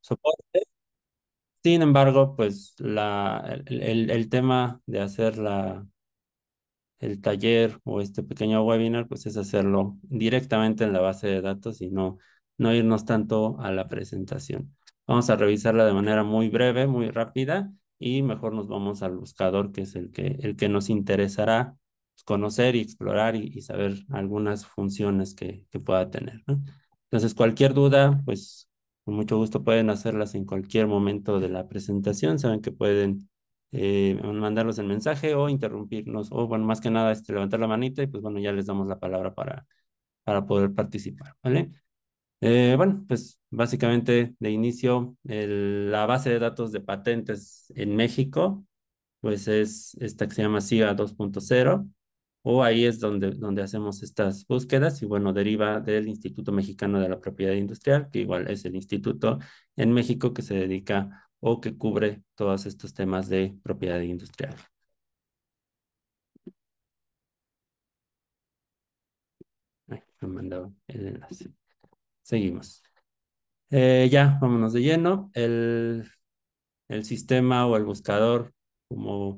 soporte. Sin embargo, pues la, el, tema de hacer la, el taller o este pequeño webinar, pues es hacerlo directamente en la base de datos y no, no irnos tanto a la presentación. Vamos a revisarla de manera muy breve, muy rápida y mejor nos vamos al buscador, que es el que, el que nos interesará conocer y explorar y, saber algunas funciones que, que pueda tener. Entonces, cualquier duda, pues con mucho gusto pueden hacerlas en cualquier momento de la presentación. Saben que pueden eh, mandarlos el mensaje o interrumpirnos, o bueno, más que nada este, levantar la manita y pues bueno, ya les damos la palabra para, para poder participar, ¿vale? Eh, bueno, pues básicamente de inicio, la base de datos de patentes en México, pues es esta que se llama SIGA 2.0 o ahí es donde, donde hacemos estas búsquedas y bueno, deriva del Instituto Mexicano de la Propiedad Industrial, que igual es el instituto en México que se dedica o que cubre todos estos temas de propiedad industrial. Me me mandado el enlace. Seguimos. Eh, ya, vámonos de lleno. El, el sistema o el buscador como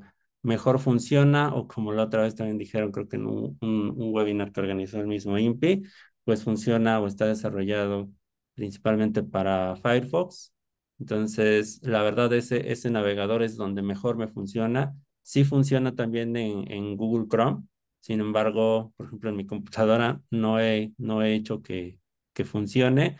mejor funciona o como la otra vez también dijeron, creo que en un, un, webinar que organizó el mismo INPI, pues funciona o está desarrollado principalmente para Firefox. Entonces, la verdad, ese, ese navegador es donde mejor me funciona. Sí funciona también en, Google Chrome. Sin embargo, por ejemplo, en mi computadora no he, no he hecho que, que funcione.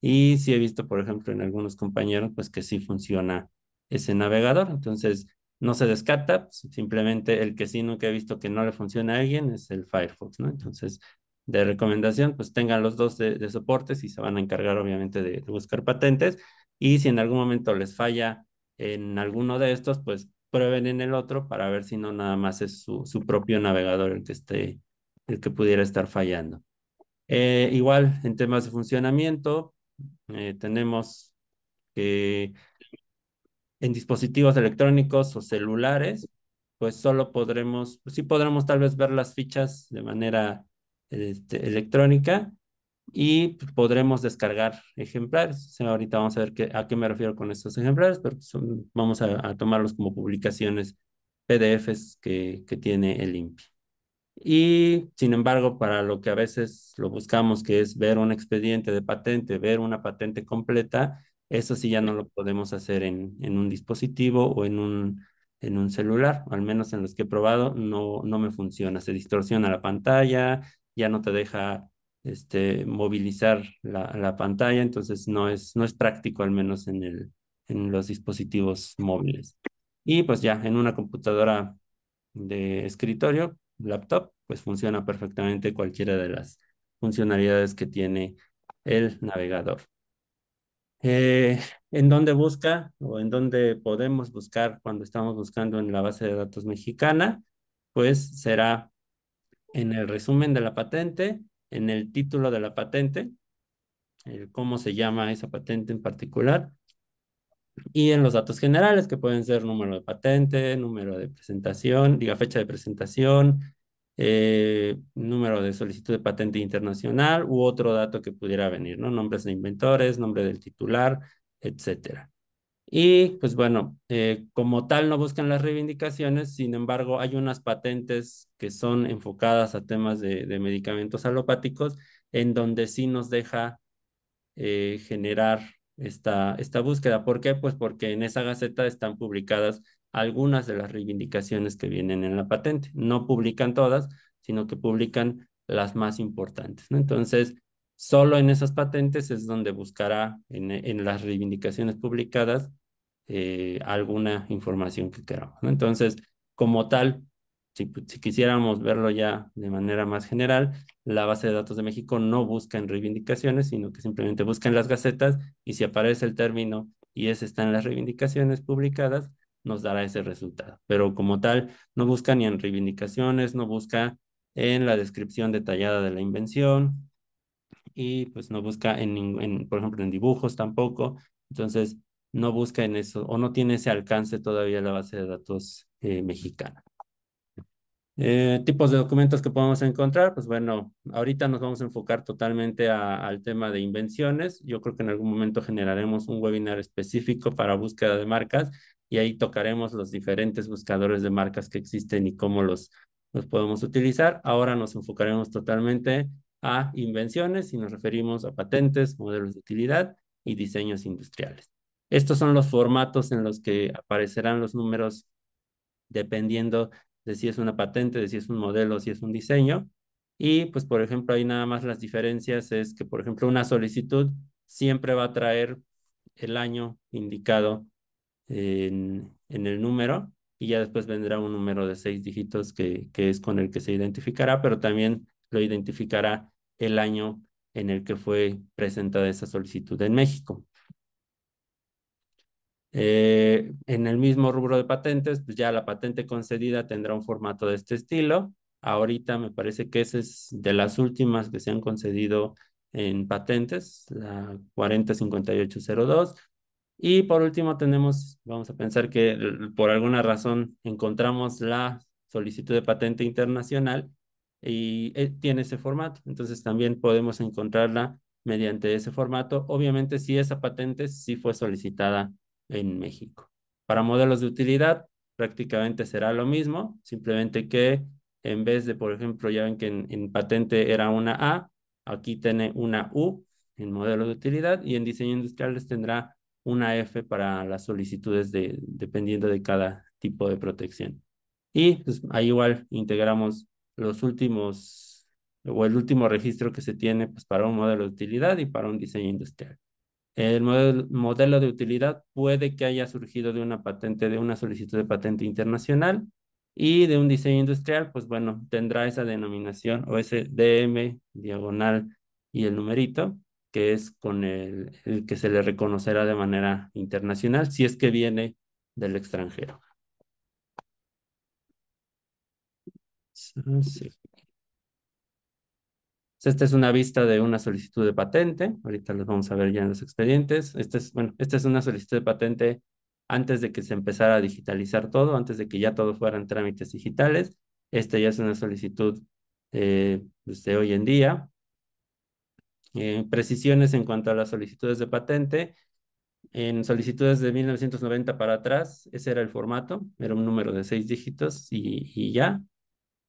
Y sí he visto, por ejemplo, en algunos compañeros, pues que sí funciona ese navegador. Entonces, no se descata pues, simplemente el que sí nunca he visto que no le funciona a alguien es el Firefox, ¿no? Entonces, de recomendación, pues tengan los dos de, de soportes y se van a encargar obviamente de, buscar patentes y si en algún momento les falla en alguno de estos, pues prueben en el otro para ver si no nada más es su, propio navegador el que esté, el que pudiera estar fallando. Eh, igual, en temas de funcionamiento, eh, tenemos que en dispositivos electrónicos o celulares, pues solo podremos, sí podremos tal vez ver las fichas de manera este, electrónica y podremos descargar ejemplares. ahorita vamos a ver qué, a qué me refiero con estos ejemplares, pero vamos a, tomarlos como publicaciones PDFs que, que tiene el INPI. Y sin embargo, para lo que a veces lo buscamos, que es ver un expediente de patente, ver una patente completa, eso sí ya no lo podemos hacer en, un dispositivo o en un, en un celular, al menos en los que he probado, no, no me funciona. Se distorsiona la pantalla, ya no te deja este, movilizar la, la pantalla, entonces no es, no es práctico al menos en, el, en los dispositivos móviles. Y pues ya en una computadora de escritorio, laptop, pues funciona perfectamente cualquiera de las funcionalidades que tiene el navegador. Eh, ¿En dónde busca o en dónde podemos buscar cuando estamos buscando en la base de datos mexicana? Pues será en el resumen de la patente, en el título de la patente, el cómo se llama esa patente en particular, y en los datos generales que pueden ser número de patente, número de presentación, diga fecha de presentación, eh, número de solicitud de patente internacional u otro dato que pudiera venir, ¿no? Nombres de inventores, nombre del titular, etcétera. Y pues bueno, eh, como tal no buscan las reivindicaciones, sin embargo hay unas patentes que son enfocadas a temas de, medicamentos alopáticos en donde sí nos deja eh, generar esta, esta búsqueda. ¿Por qué? Pues porque en esa gaceta están publicadas algunas de las reivindicaciones que vienen en la patente. No publican todas, sino que publican las más importantes. Entonces, solo en esas patentes es donde buscará en, en las reivindicaciones publicadas eh, alguna información que queramos. Entonces, como tal, si, si, quisiéramos verlo ya de manera más general, la base de datos de México no busca en reivindicaciones, sino que simplemente busca en las gacetas y si aparece el término y es está en las reivindicaciones publicadas, nos dará ese resultado. Pero como tal, no busca ni en reivindicaciones, no busca en la descripción detallada de la invención y pues no busca en, por ejemplo, en dibujos tampoco. Entonces, no busca en eso o no tiene ese alcance todavía la base de datos eh, mexicana. Eh, tipos de documentos que podemos encontrar, pues bueno, ahorita nos vamos a enfocar totalmente al tema de invenciones. Yo creo que en algún momento generaremos un webinar específico para búsqueda de marcas y ahí tocaremos los diferentes buscadores de marcas que existen y cómo los, los podemos utilizar. Ahora nos enfocaremos totalmente a invenciones y nos referimos a patentes, modelos de utilidad y diseños industriales. Estos son los formatos en los que aparecerán los números dependiendo de si es una patente, de si es un modelo, si es un diseño. Y pues, por ejemplo, ahí nada más las diferencias es que, por ejemplo, una solicitud siempre va a traer el año indicado en, el número y ya después vendrá un número de seis dígitos que, que es con el que se identificará, pero también lo identificará el año en el que fue presentada esa solicitud en México. Eh, en el mismo rubro de patentes, pues ya la patente concedida tendrá un formato de este estilo. Ahorita me parece que esa es de las últimas que se han concedido en patentes, la 405802. Y por último tenemos, vamos a pensar que por alguna razón encontramos la solicitud de patente internacional y eh, tiene ese formato. Entonces también podemos encontrarla mediante ese formato, obviamente si esa patente sí fue solicitada en México. Para modelos de utilidad prácticamente será lo mismo, simplemente que en vez de, por ejemplo, ya ven que en, en patente era una A, aquí tiene una U en modelo de utilidad y en diseño industrial les tendrá una F para las solicitudes de, dependiendo de cada tipo de protección. Y pues, ahí igual integramos los últimos o el último registro que se tiene pues, para un modelo de utilidad y para un diseño industrial. El modelo de utilidad puede que haya surgido de una patente, de una solicitud de patente internacional y de un diseño industrial, pues bueno, tendrá esa denominación o ese DM diagonal y el numerito que es con el, que se le reconocerá de manera internacional si es que viene del extranjero. Pues esta es una vista de una solicitud de patente. Ahorita los vamos a ver ya en los expedientes. Esta es, bueno, esta es una solicitud de patente antes de que se empezara a digitalizar todo, antes de que ya todo fueran trámites digitales. Esta ya es una solicitud eh, pues, de hoy en día. Eh, precisiones en cuanto a las solicitudes de patente. En solicitudes de 1990 para atrás, ese era el formato, era un número de seis dígitos y, ya.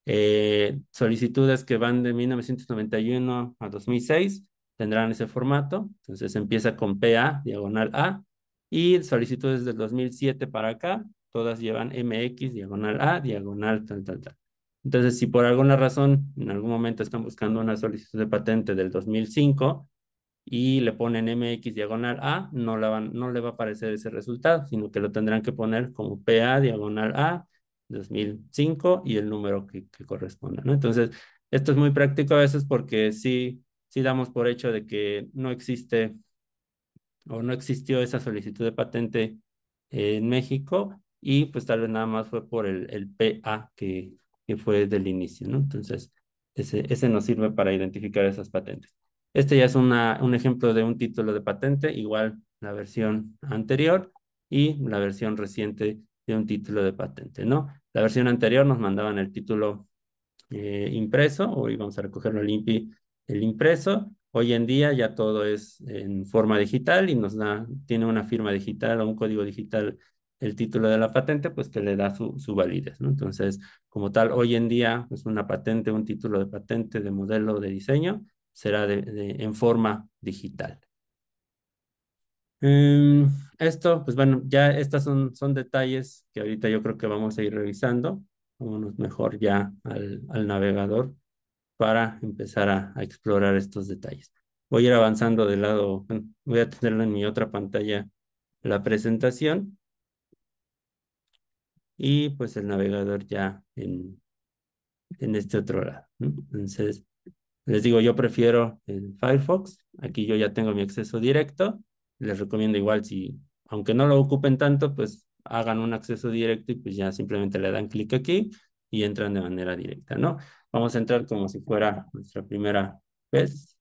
Eh, solicitudes que van de 1991 a 2006 tendrán ese formato, entonces empieza con PA, diagonal A, y solicitudes del 2007 para acá, todas llevan MX, diagonal A, diagonal tal, tal, tal. Entonces, si por alguna razón en algún momento están buscando una solicitud de patente del 2005 y le ponen MX diagonal A, no, la van, no le va a aparecer ese resultado, sino que lo tendrán que poner como PA diagonal A 2005 y el número que, que corresponda. Entonces, esto es muy práctico a veces porque sí, damos por hecho de que no existe o no existió esa solicitud de patente en México y pues tal vez nada más fue por el, el PA que, que fue del inicio, ¿no? Entonces, ese, ese nos sirve para identificar esas patentes. Este ya es una, un ejemplo de un título de patente, igual la versión anterior y la versión reciente de un título de patente, ¿no? La versión anterior nos mandaban el título eh, impreso, hoy vamos a recogerlo el, el impreso, Hoy en día ya todo es en forma digital y nos da, tiene una firma digital o un código digital el título de la patente, pues que le da su, su validez, ¿no? Entonces, como tal, hoy en día, pues una patente, un título de patente de modelo de diseño será de, en forma digital. Em, esto, pues bueno, ya estas son, son detalles que ahorita yo creo que vamos a ir revisando. Vámonos mejor ya al, navegador para empezar a, explorar estos detalles. Voy a ir avanzando de lado, voy a tenerlo en mi otra pantalla la presentación y pues el navegador ya en, en este otro lado. Entonces, les digo, yo prefiero el Firefox. Aquí yo ya tengo mi acceso directo. Les recomiendo igual si, aunque no lo ocupen tanto, pues hagan un acceso directo y pues ya simplemente le dan clic aquí y entran de manera directa, ¿no? Vamos a entrar como si fuera nuestra primera vez.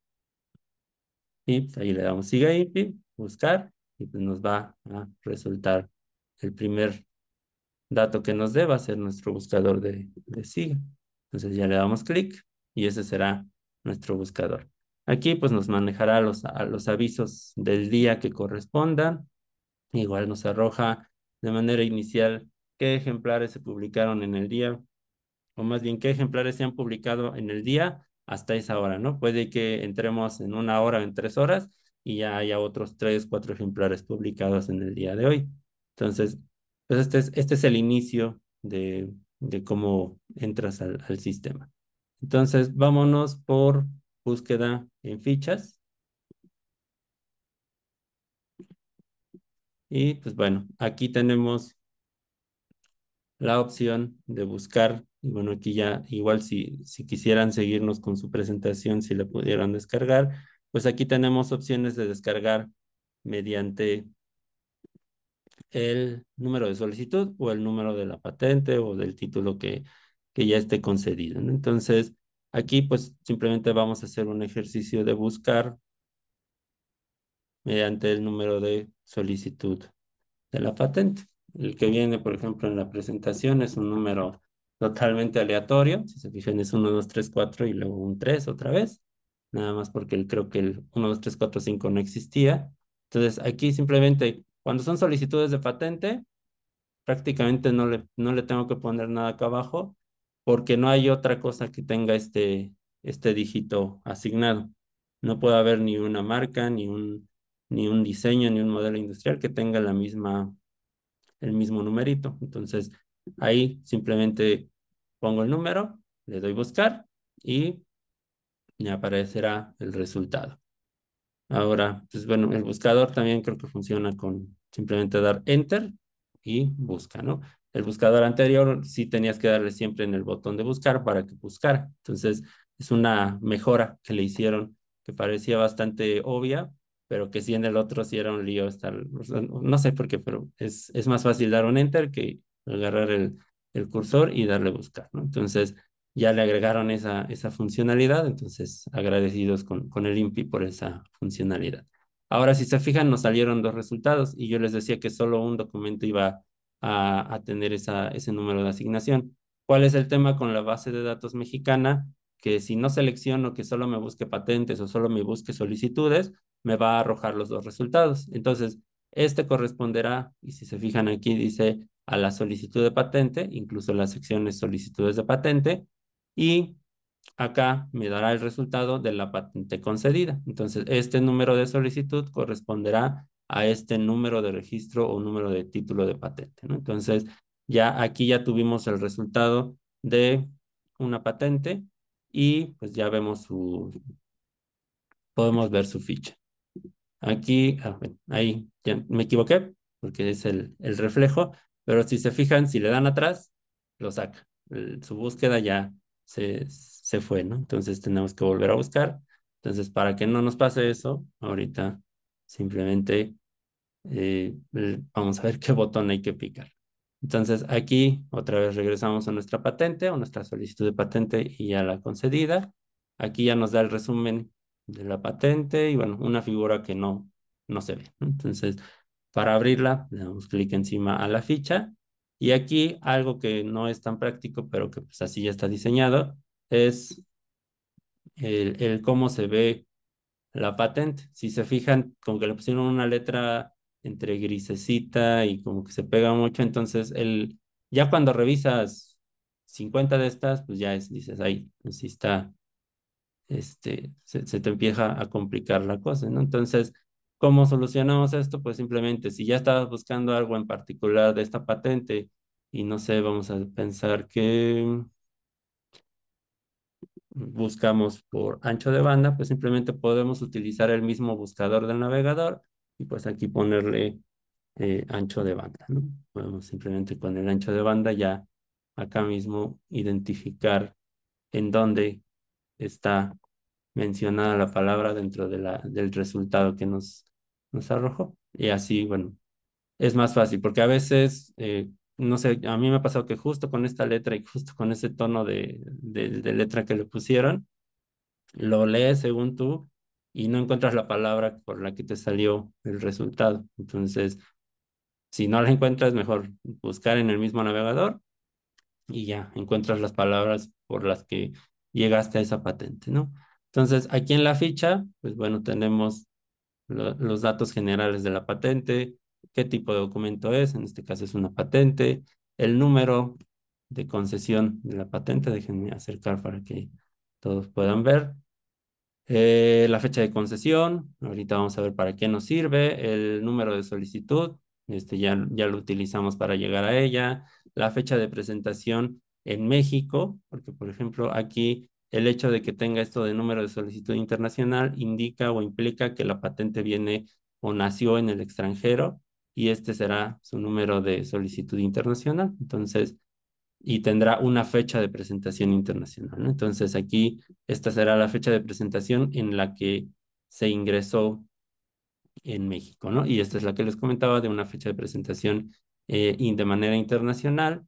Y pues, ahí le damos sigue buscar, y pues nos va a resultar el primer dato que nos dé va ser nuestro buscador de, de Entonces ya le damos clic y ese será nuestro buscador. Aquí pues nos manejará los, los avisos del día que correspondan. Igual nos arroja de manera inicial qué ejemplares se publicaron en el día, o más bien qué ejemplares se han publicado en el día hasta esa hora, ¿no? Puede que entremos en una hora o en tres horas y ya haya otros tres, cuatro ejemplares publicados en el día de hoy. Entonces, pues este, este es, el inicio de, cómo entras al, sistema. Entonces, vámonos por búsqueda en fichas. Y pues bueno, aquí tenemos la opción de buscar. Y bueno, aquí ya igual si, si quisieran seguirnos con su presentación, si la pudieran descargar, pues aquí tenemos opciones de descargar mediante el número de solicitud o el número de la patente o del título que, que ya esté concedido. Entonces, aquí pues simplemente vamos a hacer un ejercicio de buscar mediante el número de solicitud de la patente. El que viene, por ejemplo, en la presentación es un número totalmente aleatorio. Si se fijan, es 1, 2, 3, 4 y luego un 3 otra vez. Nada más porque creo que el 1, 2, 3, 4, 5 no existía. Entonces, aquí simplemente cuando son solicitudes de patente, prácticamente no le, no le tengo que poner nada acá abajo porque no hay otra cosa que tenga este, este dígito asignado. No puede haber ni una marca, ni un, ni un diseño, ni un modelo industrial que tenga la misma, el mismo numerito. Entonces, ahí simplemente pongo el número, le doy buscar y me aparecerá el resultado. Ahora, pues bueno, el buscador también creo que funciona con, simplemente dar Enter y busca, ¿no? El buscador anterior sí tenías que darle siempre en el botón de buscar para que buscara. Entonces, es una mejora que le hicieron que parecía bastante obvia, pero que sí en el otro sí era un lío estar, no sé por qué, pero es, es más fácil dar un enter que agarrar el, cursor y darle buscar, ¿no? Entonces ya le agregaron esa, esa funcionalidad, entonces agradecidos con, con el IMPI por esa funcionalidad. Ahora, si se fijan, nos salieron dos resultados y yo les decía que solo un documento iba a, a tener esa, ese número de asignación. ¿Cuál es el tema con la base de datos mexicana? Que si no selecciono que solo me busque patentes o solo me busque solicitudes, me va a arrojar los dos resultados. Entonces, este corresponderá, y si se fijan aquí, dice a la solicitud de patente, incluso las secciones solicitudes de patente, y acá me dará el resultado de la patente concedida. Entonces, este número de solicitud corresponderá a este número de registro o número de título de patente. Entonces, ya aquí ya tuvimos el resultado de una patente y pues ya vemos su, podemos ver su ficha. Aquí, ah, ahí ya me equivoqué porque es el, el reflejo, pero si se fijan, si le dan atrás, lo saca. su búsqueda ya se, se fue, ¿no? Entonces tenemos que volver a buscar. Entonces, para que no nos pase eso, ahorita simplemente eh, vamos a ver qué botón hay que picar. Entonces, aquí otra vez regresamos a nuestra patente o nuestra solicitud de patente y a la concedida. Aquí ya nos da el resumen de la patente y, bueno, una figura que no, no se ve. Entonces, para abrirla, le damos clic encima a la ficha y aquí algo que no es tan práctico, pero que pues así ya está diseñado, es el, cómo se ve la patente. Si se fijan, como que le pusieron una letra entre grisecita y como que se pega mucho, entonces el, ya cuando revisas 50 de estas, pues ya es, dices, ahí, pues, si está, este, se, se, te empieza a complicar la cosa, ¿no? Entonces, ¿Cómo solucionamos esto? Pues simplemente, si ya estabas buscando algo en particular de esta patente, y no sé, vamos a pensar que buscamos por ancho de banda, pues simplemente podemos utilizar el mismo buscador del navegador y pues aquí ponerle eh, ancho de banda, ¿no? Podemos simplemente con el ancho de banda ya acá mismo identificar en dónde está mencionada la palabra dentro de la, del resultado que nos nos arrojó. Y así, bueno, es más fácil, porque a veces, eh, no sé, a mí me ha pasado que justo con esta letra y justo con ese tono de, de, letra que le pusieron, lo lees según tú y no encuentras la palabra por la que te salió el resultado. Entonces, si no la encuentras, mejor buscar en el mismo navegador y ya encuentras las palabras por las que llegaste a esa patente, ¿no? Entonces, aquí en la ficha, pues bueno, tenemos los datos generales de la patente, qué tipo de documento es, en este caso es una patente, el número de concesión de la patente, déjenme acercar para que todos puedan ver, eh, la fecha de concesión, ahorita vamos a ver para qué nos sirve, el número de solicitud, este ya, ya lo utilizamos para llegar a ella, la fecha de presentación en México, porque por ejemplo aquí el hecho de que tenga esto de número de solicitud internacional indica o implica que la patente viene o nació en el extranjero y este será su número de solicitud internacional. Entonces, y tendrá una fecha de presentación internacional. Entonces, aquí esta será la fecha de presentación en la que se ingresó en México, ¿no? Y esta es la que les comentaba de una fecha de presentación eh, de manera internacional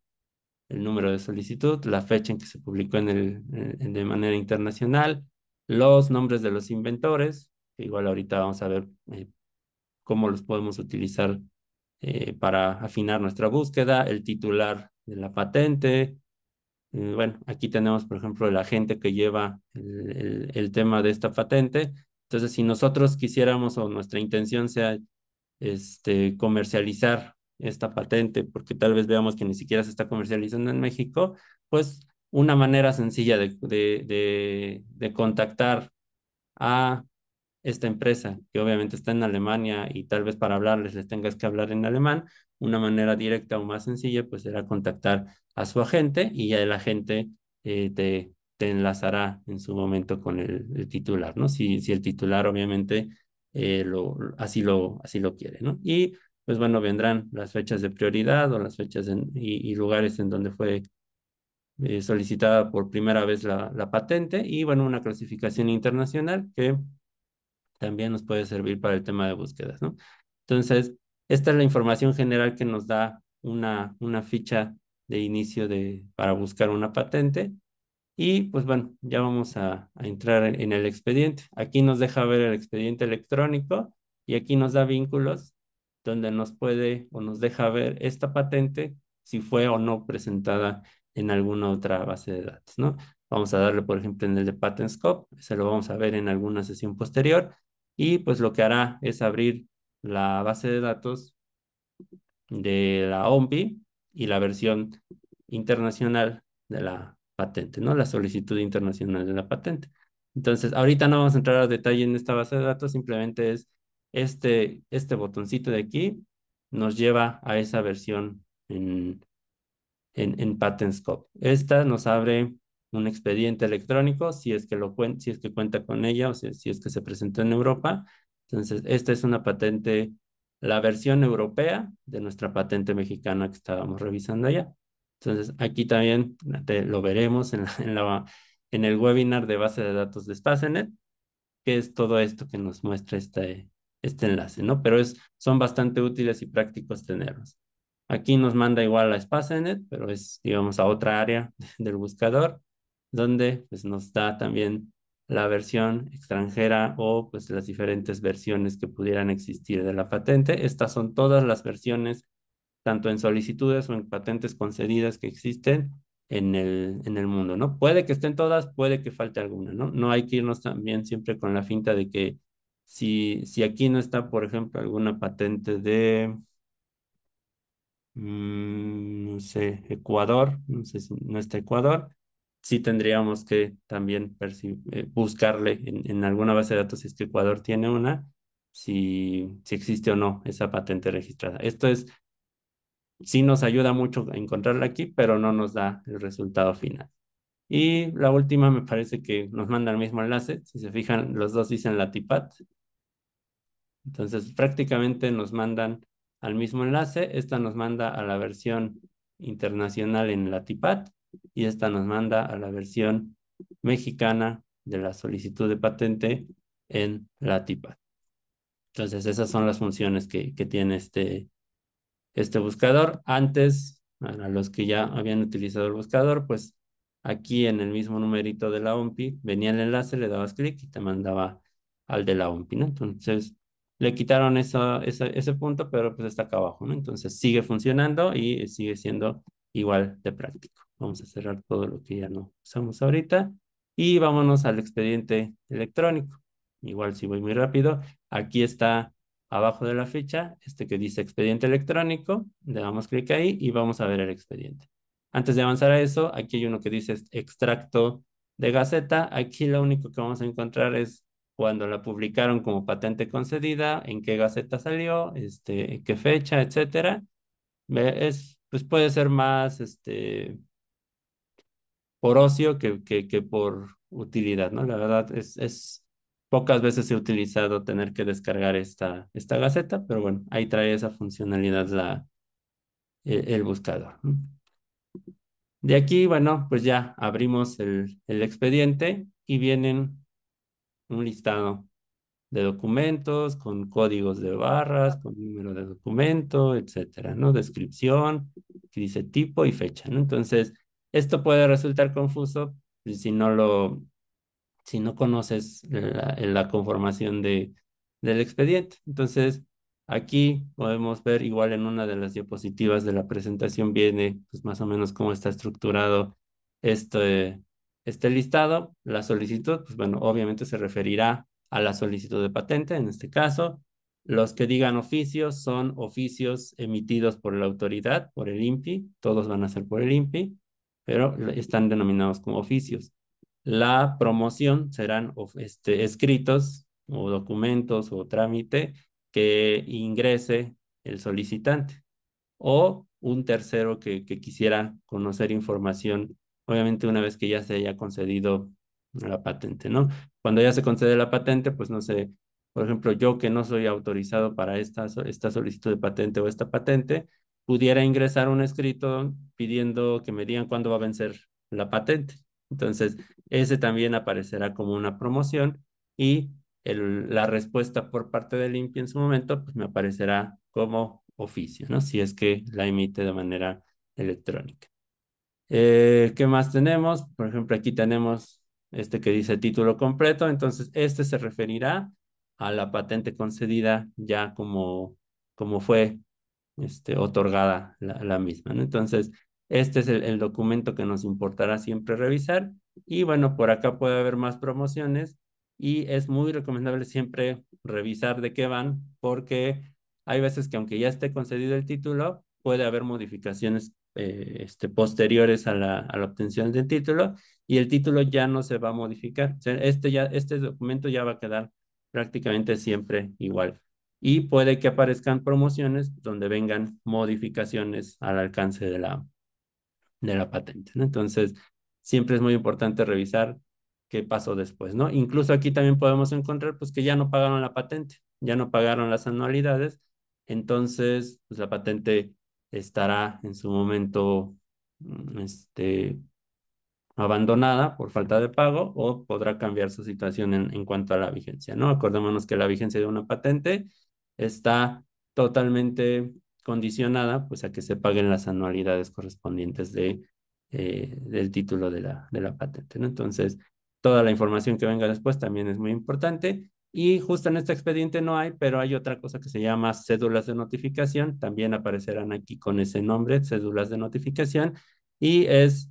el número de solicitud, la fecha en que se publicó en el, de manera internacional, los nombres de los inventores, igual ahorita vamos a ver eh, cómo los podemos utilizar eh, para afinar nuestra búsqueda, el titular de la patente. Eh, bueno, aquí tenemos, por ejemplo, el agente que lleva el, tema de esta patente. Entonces, si nosotros quisiéramos o nuestra intención sea este, comercializar esta patente, porque tal vez veamos que ni siquiera se está comercializando en México, pues una manera sencilla de, de, contactar a esta empresa, que obviamente está en Alemania y tal vez para hablarles les tengas que hablar en alemán, una manera directa o más sencilla pues será contactar a su agente y ya el agente eh, te, te, enlazará en su momento con el, titular, ¿no? Si, si, el titular obviamente eh, lo, así, lo, así lo quiere, ¿no? Y pues bueno, vendrán las fechas de prioridad o las fechas y, lugares en donde fue eh, solicitada por primera vez la, patente y bueno, una clasificación internacional que también nos puede servir para el tema de búsquedas, ¿no? Entonces, esta es la información general que nos da una, una ficha de inicio de, para buscar una patente. Y pues bueno, ya vamos a, entrar en el expediente. Aquí nos deja ver el expediente electrónico y aquí nos da vínculos donde nos puede o nos deja ver esta patente si fue o no presentada en alguna otra base de datos, ¿no? Vamos a darle, por ejemplo, en el de Patentscope, se lo vamos a ver en alguna sesión posterior y pues lo que hará es abrir la base de datos de la OMPI y la versión internacional de la patente, ¿no? La solicitud internacional de la patente. Entonces, ahorita no vamos a entrar a detalle en esta base de datos, simplemente es este, este botoncito de aquí nos lleva a esa versión en, en, en PatentScope. Esta nos abre un expediente electrónico si es que, lo, si es que cuenta con ella o si, es que se presentó en Europa. Entonces, esta es una patente, la versión europea de nuestra patente mexicana que estábamos revisando allá. Entonces, aquí también lo veremos en, en, la, en, el webinar de base de datos de Spacenet, que es todo esto que nos muestra este, este enlace, ¿no? Pero es, son bastante útiles y prácticos tenerlos. Aquí nos manda igual a SpaceNet, pero es, digamos, a otra área del buscador, donde pues, nos da también la versión extranjera o pues, las diferentes versiones que pudieran existir de la patente. Estas son todas las versiones, tanto en solicitudes o en patentes concedidas que existen en el, en el mundo, ¿no? Puede que estén todas, puede que falte alguna, ¿no? No hay que irnos también siempre con la finta de que si, aquí no está, por ejemplo, alguna patente de, mm, no sé, Ecuador, no sé si no está Ecuador, sí tendríamos que también eh, buscarle en, alguna base de datos si este Ecuador tiene una, si, si existe o no esa patente registrada. Esto es, sí nos ayuda mucho a encontrarla aquí, pero no nos da el resultado final. Y la última me parece que nos manda el mismo enlace. Si se fijan, los dos dicen la Latipat entonces, prácticamente nos mandan al mismo enlace. Esta nos manda a la versión internacional en la y esta nos manda a la versión mexicana de la solicitud de patente en la Entonces, esas son las funciones que, que tiene este, este buscador. Antes, para los que ya habían utilizado el buscador, pues aquí en el mismo numerito de la OMPI venía el enlace, le dabas clic y te mandaba al de la OMPI. Entonces, le quitaron ese, ese punto, pero pues está acá abajo, ¿no? Entonces sigue funcionando y sigue siendo igual de práctico. Vamos a cerrar todo lo que ya no usamos ahorita y vámonos al expediente electrónico. Igual si voy muy rápido, aquí está abajo de la ficha, este que dice expediente electrónico, le damos clic ahí y vamos a ver el expediente. Antes de avanzar a eso, aquí hay uno que dice extracto de gaceta. Aquí lo único que vamos a encontrar es cuando la publicaron como patente concedida, en qué gaceta salió, este, qué fecha, etcétera. Es, pues puede ser más este, por ocio que, que, por utilidad, ¿no? La verdad es, es pocas veces he utilizado tener que descargar esta, esta gaceta, pero bueno, ahí trae esa funcionalidad la, e, el, buscador. De aquí, bueno, pues ya abrimos el, el expediente y vienen un listado de documentos con códigos de barras, con número de documento, etcétera, ¿no? Descripción, que dice tipo y fecha, ¿no? Entonces, esto puede resultar confuso si no lo, si no conoces la, la conformación de, del expediente. Entonces, aquí podemos ver igual en una de las diapositivas de la presentación viene pues, más o menos cómo está estructurado este, este listado, la solicitud, pues bueno, obviamente se referirá a la solicitud de patente en este caso. Los que digan oficios son oficios emitidos por la autoridad, por el INPI, todos van a ser por el INPI, pero están denominados como oficios. La promoción serán este, escritos o documentos o trámite que ingrese el solicitante o un tercero que quisiera conocer información obviamente una vez que ya se haya concedido la patente, ¿no? Cuando ya se concede la patente, pues no sé, por ejemplo, yo que no soy autorizado para esta, solicitud de patente o esta patente, pudiera ingresar un escrito pidiendo que me digan cuándo va a vencer la patente. Entonces, ese también aparecerá como una promoción y la respuesta por parte del INPI en su momento pues me aparecerá como oficio, ¿no? Si es que la emite de manera electrónica. Eh, ¿Qué más tenemos? Por ejemplo, aquí tenemos este que dice título completo, entonces este se referirá a la patente concedida ya como, como fue este, otorgada la, misma. Entonces, este es el, documento que nos importará siempre revisar. Y bueno, por acá puede haber más promociones y es muy recomendable siempre revisar de qué van porque hay veces que aunque ya esté concedido el título, puede haber modificaciones eh, este, posteriores a la, obtención del título y el título ya no se va a modificar. este, ya, este documento ya va a quedar prácticamente siempre igual. Y puede que aparezcan promociones donde vengan modificaciones al alcance de la, de la patente. Entonces, siempre es muy importante revisar qué pasó después, ¿no? Incluso aquí también podemos encontrar pues que ya no pagaron la patente, ya no pagaron las anualidades, entonces pues, la patente estará en su momento mm, este, abandonada por falta de pago o podrá cambiar su situación en, cuanto a la vigencia, ¿no? Acordémonos que la vigencia de una patente está totalmente condicionada pues a que se paguen las anualidades correspondientes de, eh, del título de la, de la patente, Entonces, toda la información que venga después también es muy importante y justo en este expediente no hay, pero hay otra cosa que se llama cédulas de notificación, también aparecerán aquí con ese nombre, cédulas de notificación, y es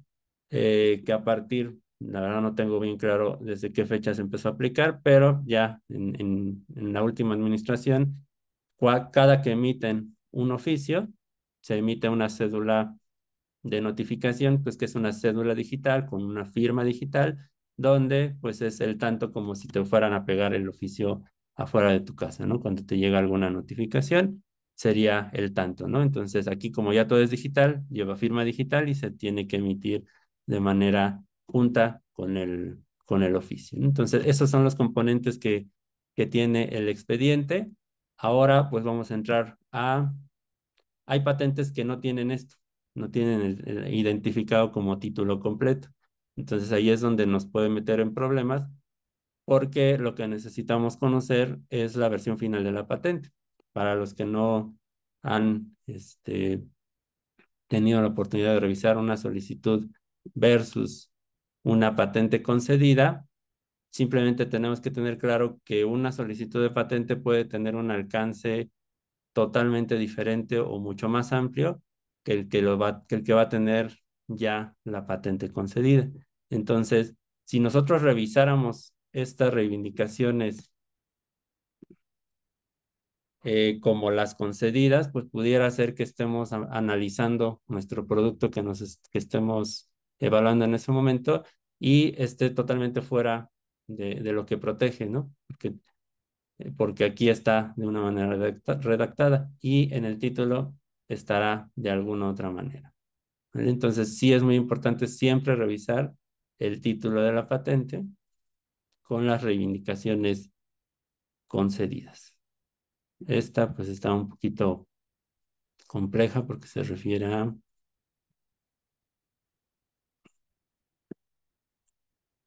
eh, que a partir, la verdad no tengo bien claro desde qué fecha se empezó a aplicar, pero ya en, en, la última administración, cada que emiten un oficio, se emite una cédula de notificación, pues que es una cédula digital con una firma digital donde pues es el tanto como si te fueran a pegar el oficio afuera de tu casa, ¿no? Cuando te llega alguna notificación, sería el tanto, ¿no? Entonces aquí como ya todo es digital, lleva firma digital y se tiene que emitir de manera junta con el, con el oficio. Entonces esos son los componentes que, que tiene el expediente. Ahora pues vamos a entrar a... Hay patentes que no tienen esto, no tienen identificado como título completo. Entonces ahí es donde nos puede meter en problemas porque lo que necesitamos conocer es la versión final de la patente. Para los que no han este, tenido la oportunidad de revisar una solicitud versus una patente concedida, simplemente tenemos que tener claro que una solicitud de patente puede tener un alcance totalmente diferente o mucho más amplio que el que, el que va a tener ya la patente concedida. Entonces, si nosotros revisáramos estas reivindicaciones eh, como las concedidas, pues pudiera ser que estemos analizando nuestro producto que, nos estemos evaluando en ese momento y esté totalmente fuera de, lo que protege, ¿no? Porque, eh, porque aquí está de una manera redactada y en el título estará de alguna otra manera. Entonces, sí es muy importante siempre revisar el título de la patente con las reivindicaciones concedidas. Esta pues está un poquito compleja porque se refiere a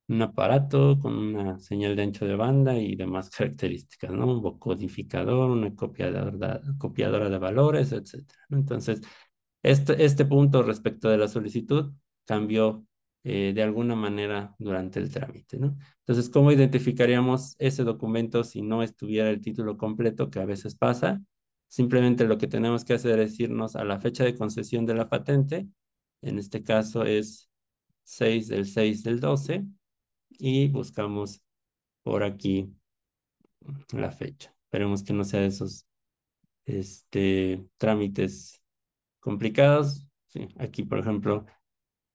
un aparato con una señal de ancho de banda y demás características, ¿no? Un codificador, una copiadora, copiadora de valores, etc. Entonces, este, este punto respecto de la solicitud cambió eh, de alguna manera durante el trámite. ¿no? Entonces, ¿cómo identificaríamos ese documento si no estuviera el título completo que a veces pasa? Simplemente lo que tenemos que hacer es irnos a la fecha de concesión de la patente, en este caso es 6 del 6 del 12, y buscamos por aquí la fecha. Esperemos que no sea de esos este, trámites complicados. aquí, por ejemplo,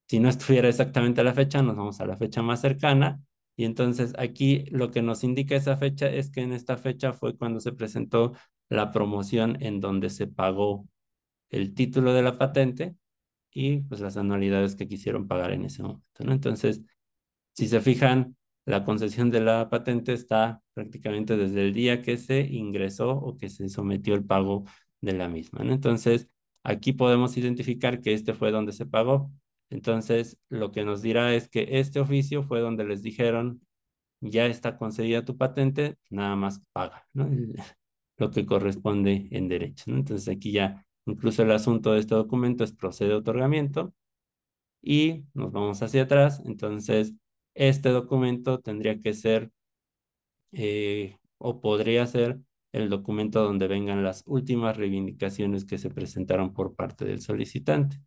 si no estuviera exactamente a la fecha, nos vamos a la fecha más cercana. Y entonces aquí lo que nos indica esa fecha es que en esta fecha fue cuando se presentó la promoción en donde se pagó el título de la patente y pues las anualidades que quisieron pagar en ese momento, Entonces, si se fijan, la concesión de la patente está prácticamente desde el día que se ingresó o que se sometió el pago de la misma, Entonces, aquí podemos identificar que este fue donde se pagó entonces, lo que nos dirá es que este oficio fue donde les dijeron, ya está concedida tu patente, nada más paga, lo que corresponde en derecho. Entonces, aquí ya incluso el asunto de este documento es procede de otorgamiento y nos vamos hacia atrás. Entonces, este documento tendría que ser eh, o podría ser el documento donde vengan las últimas reivindicaciones que se presentaron por parte del solicitante.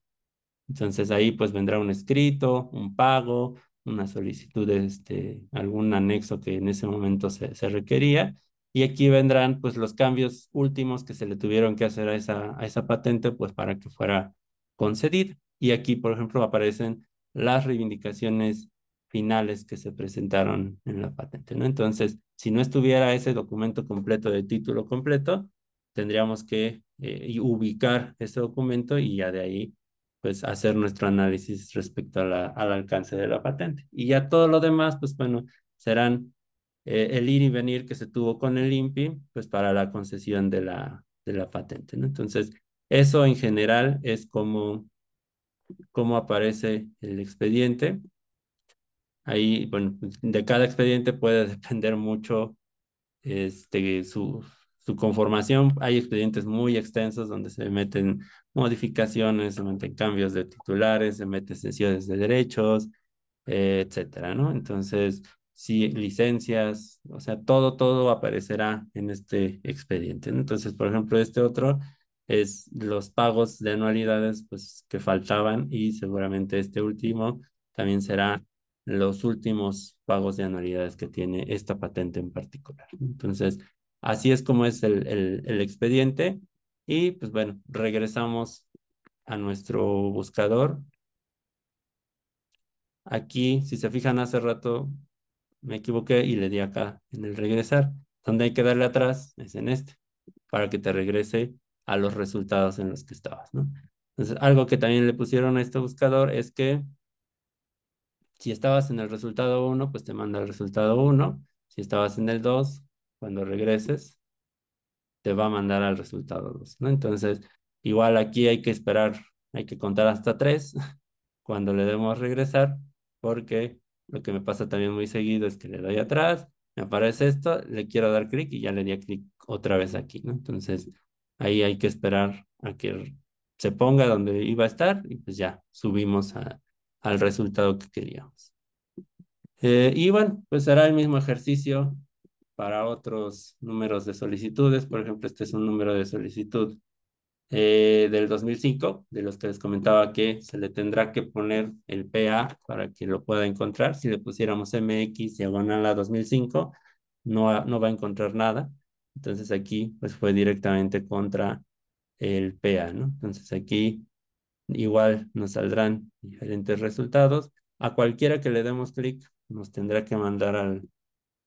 Entonces ahí pues vendrá un escrito, un pago, una solicitud de este, algún anexo que en ese momento se, requería. Y aquí vendrán pues los cambios últimos que se le tuvieron que hacer a esa, a esa patente pues para que fuera concedida. Y aquí, por ejemplo, aparecen las reivindicaciones finales que se presentaron en la patente, ¿no? Entonces, si no estuviera ese documento completo de título completo, tendríamos que eh, ubicar ese documento y ya de ahí pues hacer nuestro análisis respecto a la, al alcance de la patente. Y ya todo lo demás, pues bueno, serán eh, el ir y venir que se tuvo con el INPI, pues para la concesión de la, de la patente, ¿no? Entonces, eso en general es como, como aparece el expediente. Ahí, bueno, de cada expediente puede depender mucho este, su, su conformación. Hay expedientes muy extensos donde se meten modificaciones, se meten cambios de titulares, se meten cesiones de derechos, eh, etcétera, ¿no? Entonces, si licencias, o sea, todo, todo aparecerá en este expediente. Entonces, por ejemplo, este otro es los pagos de anualidades pues, que faltaban y seguramente este último también será los últimos pagos de anualidades que tiene esta patente en particular. Entonces, así es como es el, el, el expediente y pues bueno, regresamos a nuestro buscador. Aquí, si se fijan, hace rato me equivoqué y le di acá en el regresar. Donde hay que darle atrás es en este, para que te regrese a los resultados en los que estabas, ¿no? Entonces, algo que también le pusieron a este buscador es que si estabas en el resultado 1, pues te manda el resultado 1. Si estabas en el 2, cuando regreses, te va a mandar al resultado 2, ¿no? Entonces, igual aquí hay que esperar, hay que contar hasta 3 cuando le demos regresar, porque lo que me pasa también muy seguido es que le doy atrás, me aparece esto, le quiero dar clic y ya le di clic otra vez aquí, ¿no? Entonces, ahí hay que esperar a que se ponga donde iba a estar y pues ya subimos al resultado que queríamos. Eh, y bueno, pues será el mismo ejercicio para otros números de solicitudes. Por ejemplo, este es un número de solicitud eh, del 2005, de los que les comentaba que se le tendrá que poner el PA para que lo pueda encontrar. Si le pusiéramos MX diagonal a 2005, no, no va a encontrar nada. Entonces aquí pues fue directamente contra el PA, ¿no? Entonces aquí igual nos saldrán diferentes resultados. A cualquiera que le demos clic nos tendrá que mandar al,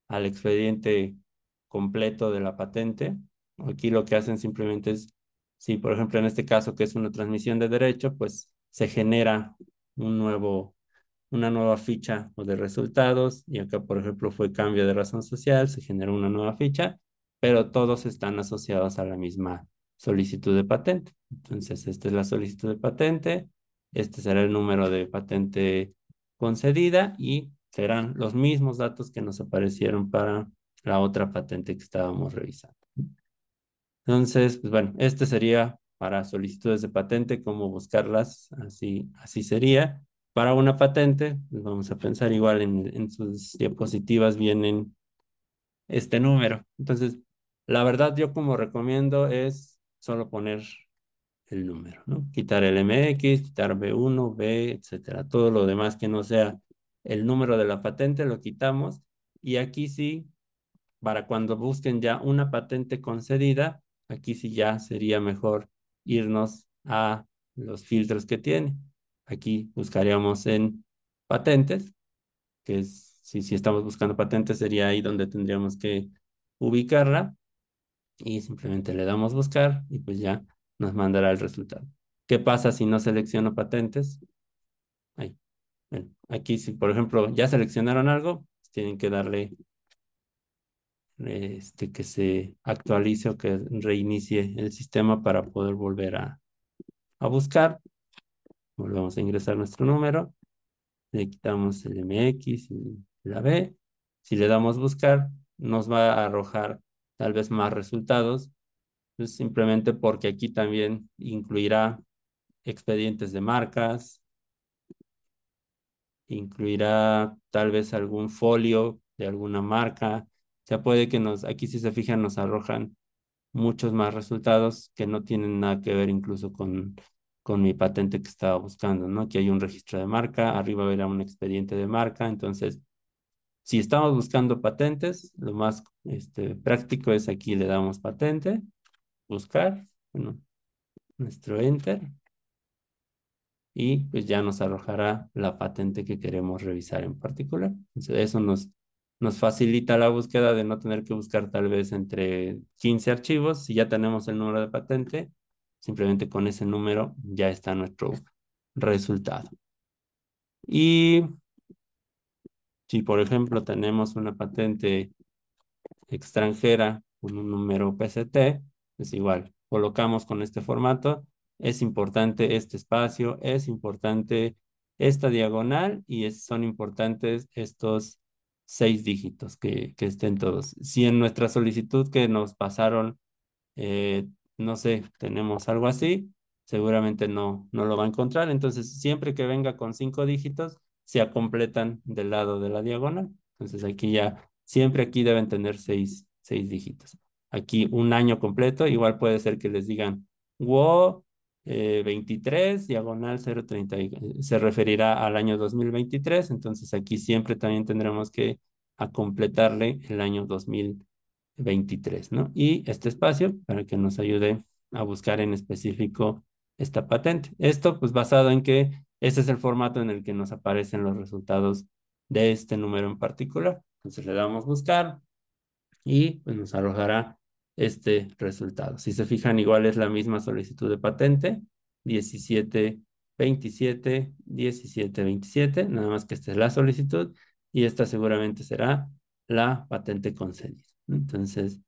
al expediente completo de la patente. Aquí lo que hacen simplemente es, si por ejemplo en este caso que es una transmisión de derecho, pues se genera un nuevo, una nueva ficha de resultados y acá por ejemplo fue cambio de razón social, se generó una nueva ficha, pero todos están asociados a la misma solicitud de patente. Entonces esta es la solicitud de patente, este será el número de patente concedida y serán los mismos datos que nos aparecieron para la otra patente que estábamos revisando. Entonces, pues bueno, este sería para solicitudes de patente, cómo buscarlas, así, así sería. Para una patente, pues vamos a pensar igual en, en sus diapositivas vienen este número. Entonces, la verdad yo como recomiendo es solo poner el número, ¿no? Quitar el MX, quitar B1, B, etcétera. Todo lo demás que no sea el número de la patente, lo quitamos y aquí sí, para cuando busquen ya una patente concedida, aquí sí ya sería mejor irnos a los filtros que tiene. Aquí buscaríamos en patentes, que es, si, si estamos buscando patentes sería ahí donde tendríamos que ubicarla y simplemente le damos buscar y pues ya nos mandará el resultado. ¿Qué pasa si no selecciono patentes? aquí si por ejemplo ya seleccionaron algo, tienen que darle este, que se actualice o que reinicie el sistema para poder volver a, buscar. Volvemos a ingresar nuestro número. Le quitamos el MX y la B. Si le damos buscar, nos va a arrojar tal vez más resultados. Pues simplemente porque aquí también incluirá expedientes de marcas, incluirá tal vez algún folio de alguna marca. O sea, puede que nos, aquí si se fijan, nos arrojan muchos más resultados que no tienen nada que ver incluso con, con mi patente que estaba buscando, ¿no? Aquí hay un registro de marca, arriba verá un expediente de marca, entonces, si estamos buscando patentes, lo más este, práctico es aquí le damos patente, buscar, bueno, nuestro enter, y pues ya nos arrojará la patente que queremos revisar en particular. Entonces eso nos, nos facilita la búsqueda de no tener que buscar tal vez entre 15 archivos. Si ya tenemos el número de patente, simplemente con ese número ya está nuestro resultado. Y si por ejemplo tenemos una patente extranjera con un número PCT, es pues, igual, colocamos con este formato es importante este espacio, es importante esta diagonal y son importantes estos seis dígitos que, estén todos. Si en nuestra solicitud que nos pasaron, eh, no sé, tenemos algo así, seguramente no, no lo va a encontrar. Entonces, siempre que venga con cinco dígitos, se completan del lado de la diagonal. Entonces, aquí ya, siempre aquí deben tener seis, seis dígitos. Aquí un año completo, igual puede ser que les digan, wow, 23, eh, diagonal 030, eh, se referirá al año 2023, entonces aquí siempre también tendremos que a completarle el año 2023, ¿no? Y este espacio para que nos ayude a buscar en específico esta patente. Esto pues basado en que este es el formato en el que nos aparecen los resultados de este número en particular. Entonces le damos buscar y pues nos arrojará este resultado. Si se fijan, igual es la misma solicitud de patente, 1727 1727 nada más que esta es la solicitud y esta seguramente será la patente concedida. Entonces,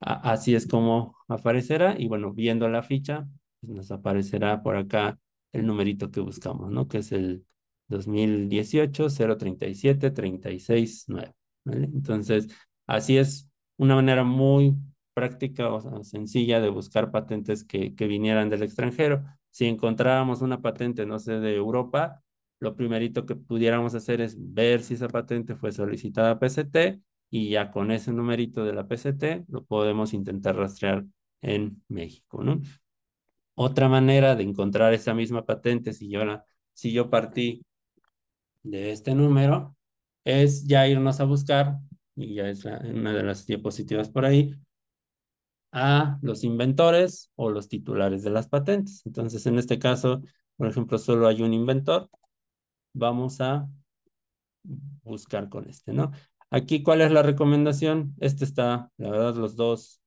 así es como aparecerá y bueno, viendo la ficha, pues nos aparecerá por acá el numerito que buscamos, ¿no? Que es el 2018-037-369, ¿vale? Entonces, así es una manera muy práctica o sencilla de buscar patentes que, vinieran del extranjero. Si encontrábamos una patente, no sé, de Europa, lo primerito que pudiéramos hacer es ver si esa patente fue solicitada a PCT y ya con ese numerito de la PCT lo podemos intentar rastrear en México, Otra manera de encontrar esa misma patente, si yo, si yo partí de este número, es ya irnos a buscar, y ya es una de las diapositivas por ahí, a los inventores o los titulares de las patentes. Entonces, en este caso, por ejemplo, solo hay un inventor. Vamos a buscar con este, ¿no? Aquí, ¿cuál es la recomendación? Este está, la verdad, los dos,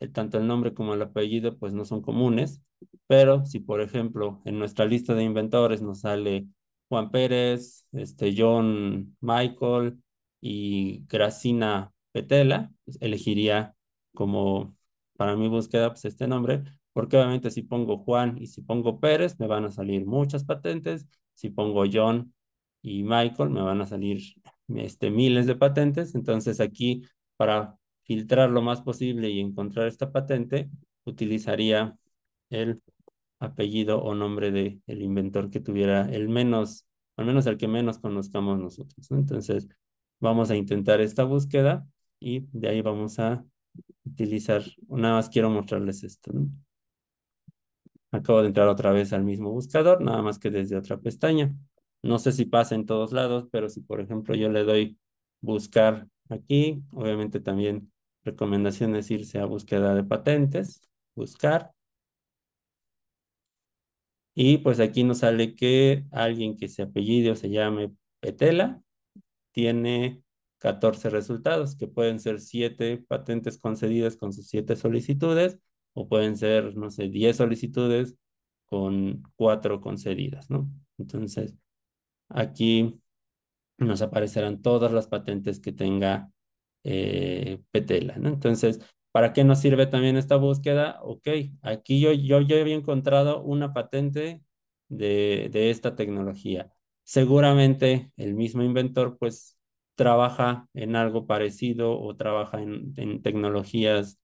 eh, tanto el nombre como el apellido, pues no son comunes, pero si, por ejemplo, en nuestra lista de inventores nos sale Juan Pérez, este, John Michael y Gracina Petela, pues, elegiría como para mi búsqueda pues, este nombre, porque obviamente si pongo Juan y si pongo Pérez, me van a salir muchas patentes, si pongo John y Michael, me van a salir este, miles de patentes, entonces aquí para filtrar lo más posible y encontrar esta patente, utilizaría el apellido o nombre del inventor que tuviera el menos, al menos el que menos conozcamos nosotros. Entonces, vamos a intentar esta búsqueda y de ahí vamos a utilizar. Nada más quiero mostrarles esto. Acabo de entrar otra vez al mismo buscador, nada más que desde otra pestaña. No sé si pasa en todos lados, pero si por ejemplo yo le doy buscar aquí, obviamente también recomendaciones irse a búsqueda de patentes, buscar. Y pues aquí nos sale que alguien que se apellide o se llame Petela tiene 14 resultados, que pueden ser 7 patentes concedidas con sus 7 solicitudes o pueden ser, no sé, 10 solicitudes con 4 concedidas, ¿no? Entonces, aquí nos aparecerán todas las patentes que tenga eh, Petela, ¿no? Entonces, ¿para qué nos sirve también esta búsqueda? Ok, aquí yo, yo, yo había encontrado una patente de, de esta tecnología. Seguramente el mismo inventor, pues, trabaja en algo parecido o trabaja en, tecnologías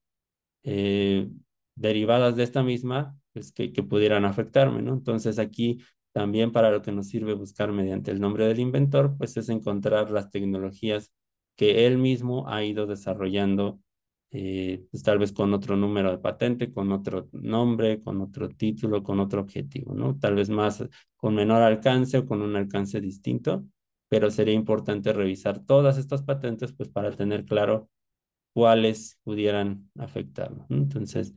eh, derivadas de esta misma pues que, pudieran afectarme, ¿no? Entonces aquí también para lo que nos sirve buscar mediante el nombre del inventor, pues es encontrar las tecnologías que él mismo ha ido desarrollando, eh, pues tal vez con otro número de patente, con otro nombre, con otro título, con otro objetivo, ¿no? Tal vez más con menor alcance o con un alcance distinto, pero sería importante revisar todas estas patentes pues para tener claro cuáles pudieran afectar. Entonces,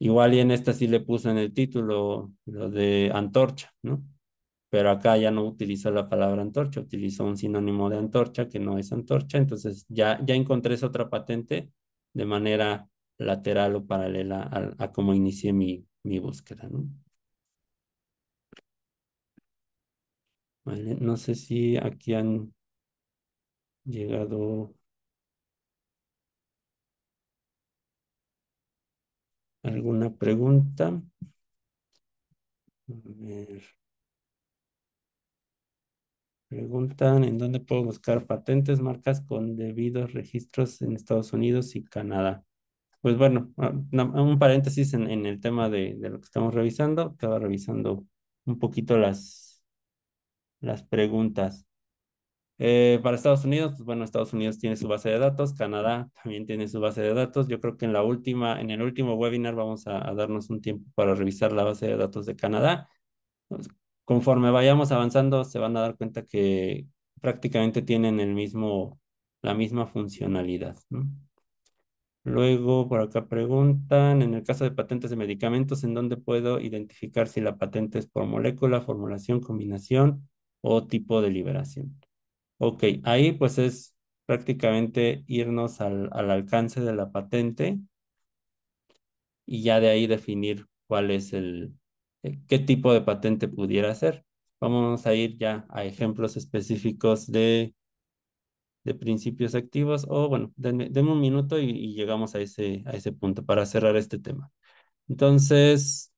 igual y en esta sí le puse en el título lo de antorcha, ¿no? Pero acá ya no utilizo la palabra antorcha, utilizo un sinónimo de antorcha que no es antorcha, entonces ya, ya encontré esa otra patente de manera lateral o paralela a, como cómo inicié mi, mi búsqueda, ¿no? no sé si aquí han llegado alguna pregunta. Preguntan en dónde puedo buscar patentes, marcas con debidos registros en Estados Unidos y Canadá. Pues bueno, ah, un paréntesis en, el tema de, de lo que estamos revisando. Estaba revisando un poquito las las preguntas. Eh, para Estados Unidos, pues bueno, Estados Unidos tiene su base de datos, Canadá también tiene su base de datos. Yo creo que en la última, en el último webinar vamos a, darnos un tiempo para revisar la base de datos de Canadá. conforme vayamos avanzando, se van a dar cuenta que prácticamente tienen el mismo, la misma funcionalidad. Luego, por acá preguntan, en el caso de patentes de medicamentos, ¿en dónde puedo identificar si la patente es por molécula, formulación, combinación? o tipo de liberación. Ok, ahí pues es prácticamente irnos al, alcance de la patente y ya de ahí definir cuál es el, eh, qué tipo de patente pudiera ser. Vamos a ir ya a ejemplos específicos de, de principios activos o bueno, denme, un minuto y, y, llegamos a ese, a ese punto para cerrar este tema. Entonces,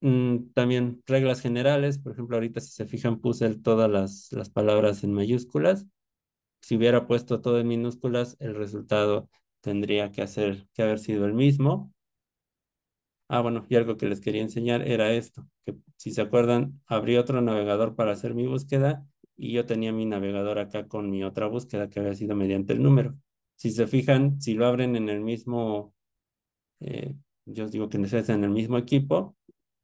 Mm, también reglas generales, por ejemplo, ahorita si se fijan puse todas las, las palabras en mayúsculas. Si hubiera puesto todo en minúsculas, el resultado tendría que, hacer, que haber sido el mismo. Ah, bueno, y algo que les quería enseñar era esto, que si se acuerdan, abrí otro navegador para hacer mi búsqueda y yo tenía mi navegador acá con mi otra búsqueda que había sido mediante el número. Si se fijan, si lo abren en el mismo, eh, yo digo que en el mismo equipo,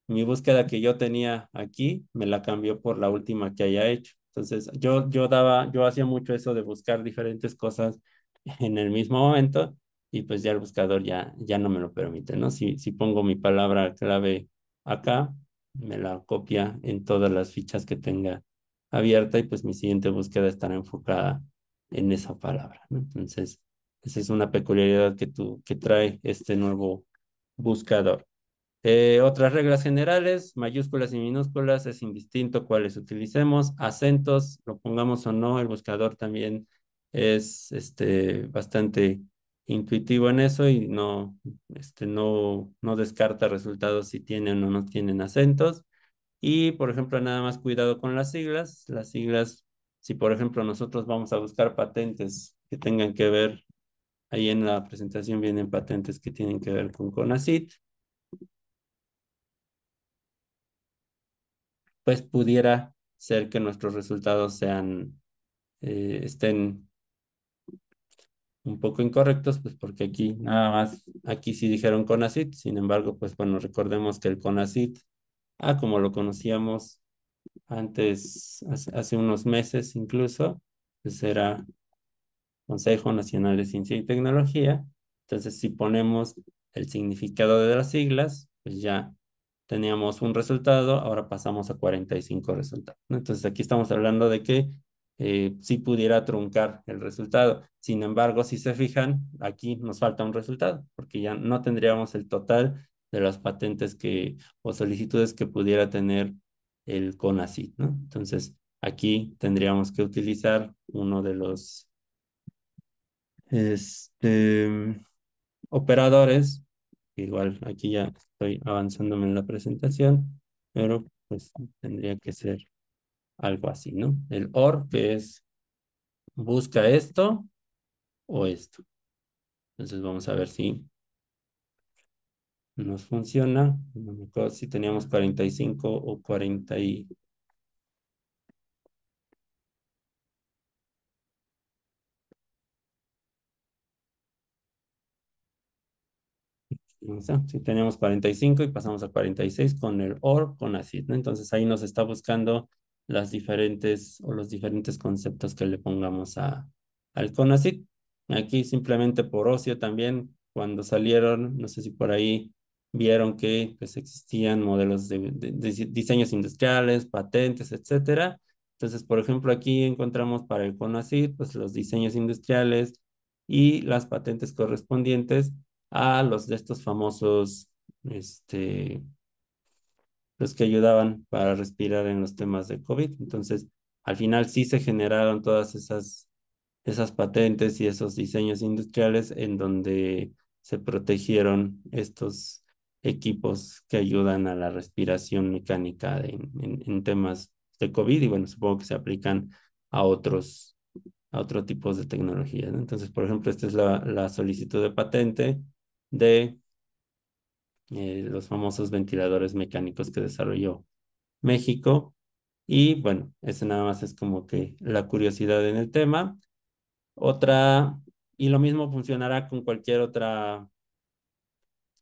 mi búsqueda que yo tenía aquí me la cambió por la última que haya hecho. Entonces, yo, yo daba, yo hacía mucho eso de buscar diferentes cosas en el mismo momento y pues ya el buscador ya, ya no me lo permite, ¿no? Si, si pongo mi palabra clave acá, me la copia en todas las fichas que tenga abierta y pues mi siguiente búsqueda estará enfocada en esa palabra, Entonces, esa es una peculiaridad que, que trae este nuevo buscador. Eh, otras reglas generales, mayúsculas y minúsculas, es indistinto cuáles utilicemos. Acentos, lo pongamos o no, el buscador también es este, bastante intuitivo en eso y no, este, no, no descarta resultados si tienen o no tienen acentos. Y, por ejemplo, nada más cuidado con las siglas. Las siglas, si por ejemplo nosotros vamos a buscar patentes que tengan que ver, ahí en la presentación vienen patentes que tienen que ver con CONACIT. pues pudiera ser que nuestros resultados sean, eh, estén un poco incorrectos, pues porque aquí nada más, aquí sí dijeron CONACIT, sin embargo, pues bueno, recordemos que el CONACIT, ah, como lo conocíamos antes, hace, unos meses incluso, pues era Consejo Nacional de Ciencia y Tecnología, entonces si ponemos el significado de las siglas, pues ya teníamos un resultado, ahora pasamos a 45 resultados. Entonces aquí estamos hablando de que eh, sí pudiera truncar el resultado. Sin embargo, si se fijan, aquí nos falta un resultado, porque ya no tendríamos el total de las patentes que, o solicitudes que pudiera tener el CONACYT, ¿no? Entonces, aquí tendríamos que utilizar uno de los este, operadores igual aquí ya estoy avanzándome en la presentación, pero pues tendría que ser algo así, ¿no? El OR, que es busca esto o esto. Entonces vamos a ver si nos funciona. si teníamos 45 o 40 Si tenemos 45 y pasamos a 46 con el OR, con ACID, Entonces ahí nos está buscando las diferentes o los diferentes conceptos que le pongamos a, al CONACID. Aquí simplemente por ocio también, cuando salieron, no sé si por ahí vieron que pues, existían modelos de, diseños industriales, patentes, etcétera. Entonces, por ejemplo, aquí encontramos para el CONACID pues, los diseños industriales y las patentes correspondientes a los de estos famosos, este, los que ayudaban para respirar en los temas de COVID. Entonces, al final sí se generaron todas esas, esas patentes y esos diseños industriales en donde se protegieron estos equipos que ayudan a la respiración mecánica en, temas de COVID y bueno, supongo que se aplican a otros, a otros tipos de tecnologías. Entonces, por ejemplo, esta es la solicitud de patente de eh, los famosos ventiladores mecánicos que desarrolló México. Y bueno, eso nada más es como que la curiosidad en el tema. Otra, y lo mismo funcionará con cualquier otra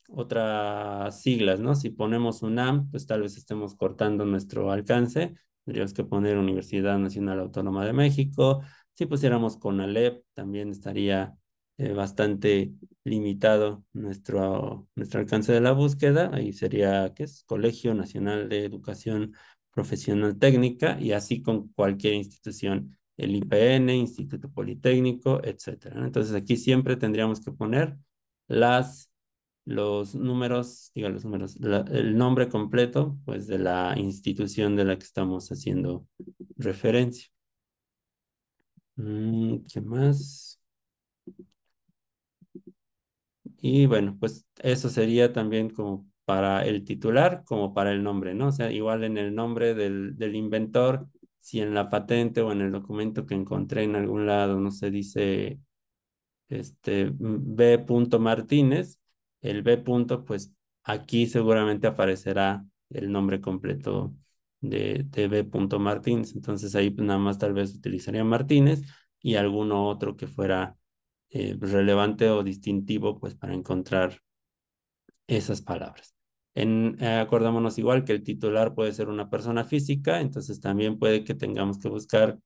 sigla, siglas, ¿no? Si ponemos UNAM, pues tal vez estemos cortando nuestro alcance. Tendríamos que poner Universidad Nacional Autónoma de México. Si pusiéramos CONALEP, también estaría eh, bastante limitado nuestro, nuestro alcance de la búsqueda. Ahí sería, ¿qué es? Colegio Nacional de Educación Profesional Técnica y así con cualquier institución, el IPN, Instituto Politécnico, etc. Entonces aquí siempre tendríamos que poner las los números, diga los números, el nombre completo pues de la institución de la que estamos haciendo referencia. Mm, ¿Qué más? Y bueno, pues eso sería también como para el titular, como para el nombre, ¿no? O sea, igual en el nombre del, del inventor, si en la patente o en el documento que encontré en algún lado, no se dice este B. Martínez, el B. pues aquí seguramente aparecerá el nombre completo de, de B. Martínez. Entonces ahí pues, nada más tal vez utilizaría Martínez y alguno otro que fuera eh, relevante o distintivo pues para encontrar esas palabras. En, eh, acordémonos igual que el titular puede ser una persona física, entonces también puede que tengamos que buscar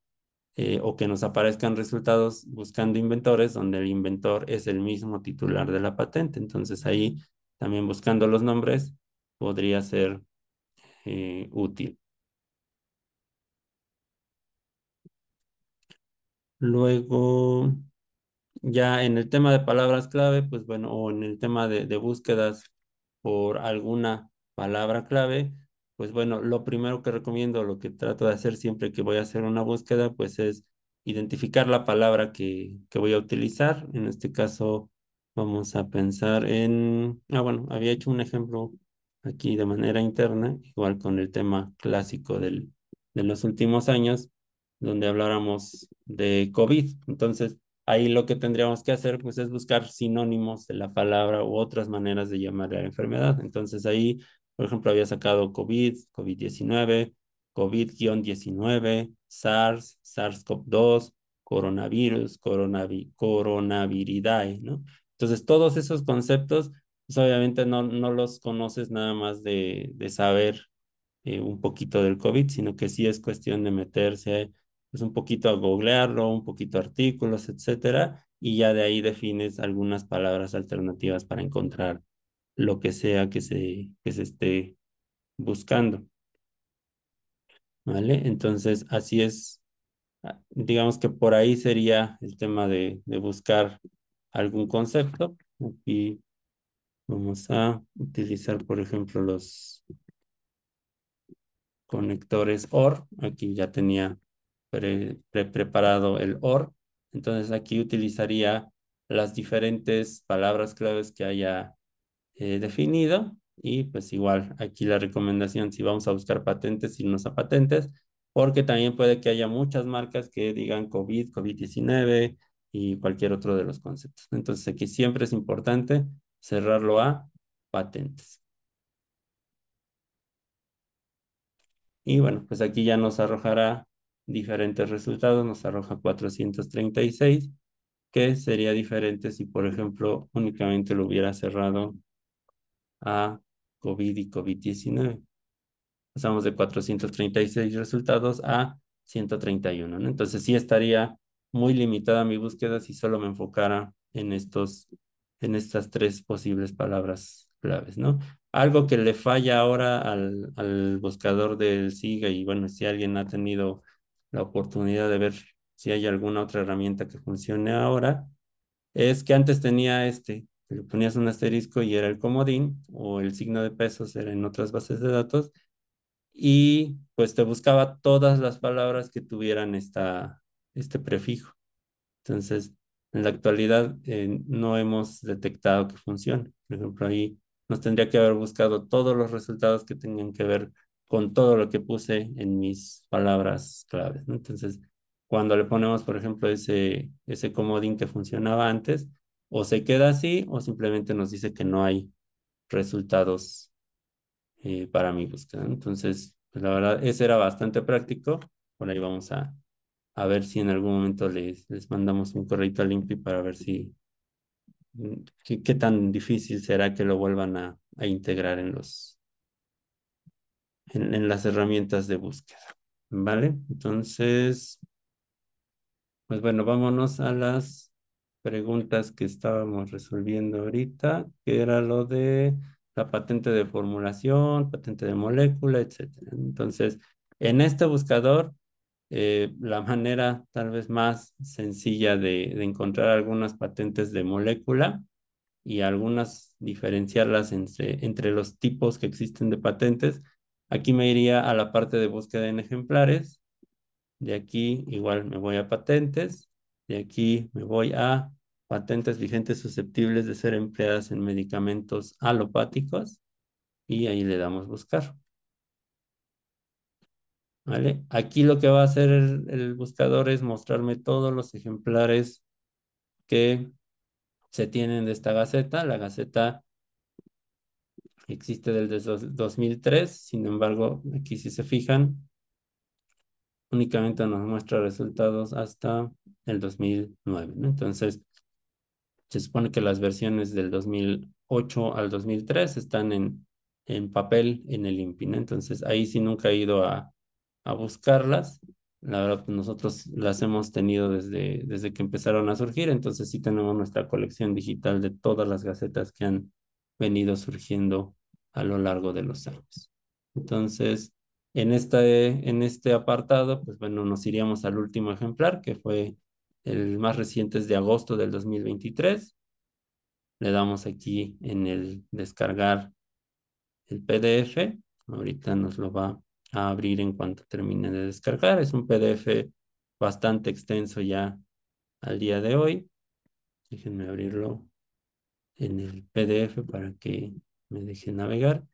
eh, o que nos aparezcan resultados buscando inventores donde el inventor es el mismo titular de la patente. Entonces ahí también buscando los nombres podría ser útil. Luego, ya en el tema de palabras clave, pues bueno, o en el tema de, búsquedas por alguna palabra clave, pues bueno, lo primero que recomiendo, lo que trato de hacer siempre que voy a hacer una búsqueda, pues es identificar la palabra que, que voy a utilizar. En este caso, vamos a pensar en, ah, bueno, había hecho un ejemplo aquí de manera interna, igual con el tema clásico del, de los últimos años, donde habláramos de COVID. Entonces, Ahí lo que tendríamos que hacer pues, es buscar sinónimos de la palabra u otras maneras de llamar a la enfermedad. Entonces ahí, por ejemplo, había sacado COVID, COVID-19, COVID-19, SARS, SARS-CoV-2, coronavirus, coronavi, coronaviridae, ¿no? Entonces, todos esos conceptos, pues, obviamente no, no los conoces nada más de, saber eh, un poquito del COVID, sino que sí es cuestión de meterse pues, un poquito a googlearlo, un poquito artículos, etcétera, y ya de ahí defines algunas palabras alternativas para encontrar lo que sea que se, que esté buscando. ¿Vale? Entonces, así es, ah, digamos que por ahí sería el tema de, de buscar algún concepto. Aquí vamos a utilizar, por ejemplo, los conectores OR. Aquí ya tenía pre, preparado el or. Entonces aquí utilizaría las diferentes palabras claves que haya eh, definido y pues igual aquí la recomendación si vamos a buscar patentes, irnos a patentes, porque también puede que haya muchas marcas que digan COVID, COVID-19 y cualquier otro de los conceptos. Entonces aquí siempre es importante cerrarlo a patentes. Y bueno, pues aquí ya nos arrojará diferentes resultados, nos arroja 436, que sería diferente si, por ejemplo, únicamente lo hubiera cerrado a COVID y COVID-19. Pasamos de 436 resultados a 131, ¿no? Entonces sí estaría muy limitada mi búsqueda si solo me enfocara en estos en estas tres posibles palabras claves, ¿no? Algo que le falla ahora al, al buscador del SIGA y bueno, si alguien ha tenido la oportunidad de ver si hay alguna otra herramienta que funcione ahora, es que antes tenía este, le ponías un asterisco y era el comodín o el signo de pesos era en otras bases de datos y pues te buscaba todas las palabras que tuvieran esta, este prefijo. Entonces, en la actualidad eh, no hemos detectado que funcione. Por ejemplo, ahí nos tendría que haber buscado todos los resultados que tengan que ver con todo lo que puse en mis palabras claves. Entonces, cuando le ponemos, por ejemplo, ese, ese comodín que funcionaba antes, o se queda así o simplemente nos dice que no hay resultados eh, para mi búsqueda. Entonces, pues, la verdad, ese era bastante práctico. Por ahí vamos a, ver si en algún momento les, mandamos un correo al INPI para ver si mm, qué, tan difícil será que lo vuelvan a, a integrar en los, en, las herramientas de búsqueda. ¿Vale? Entonces, pues bueno, vámonos a las preguntas que estábamos resolviendo ahorita, que era lo de la patente de formulación, patente de molécula, etc. Entonces, en este buscador, eh, la manera tal vez más sencilla de, de, encontrar algunas patentes de molécula y algunas diferenciarlas entre, entre los tipos que existen de patentes Aquí me iría a la parte de búsqueda en ejemplares. De aquí igual me voy a patentes. De aquí me voy a patentes vigentes susceptibles de ser empleadas en medicamentos alopáticos. Y ahí le damos buscar. ¿Vale? Aquí lo que va a hacer el, el buscador es mostrarme todos los ejemplares que se tienen de esta gaceta. La gaceta existe desde 2003, sin embargo, aquí si se fijan, únicamente nos muestra resultados hasta el 2009. Entonces, se supone que las versiones del 2008 al 2003 están en, en papel en el INPI. Entonces, ahí sí nunca he ido a, buscarlas. La verdad, pues, nosotros las hemos tenido desde, desde que empezaron a surgir, entonces sí tenemos nuestra colección digital de todas las gacetas que han venido surgiendo a lo largo de los años. Entonces, en este, en este apartado, pues bueno, nos iríamos al último ejemplar, que fue el más reciente es de agosto del 2023. Le damos aquí en el descargar el PDF. Ahorita nos lo va a abrir en cuanto termine de descargar. Es un PDF bastante extenso ya al día de hoy. Déjenme abrirlo en el PDF para que me dejé navegar.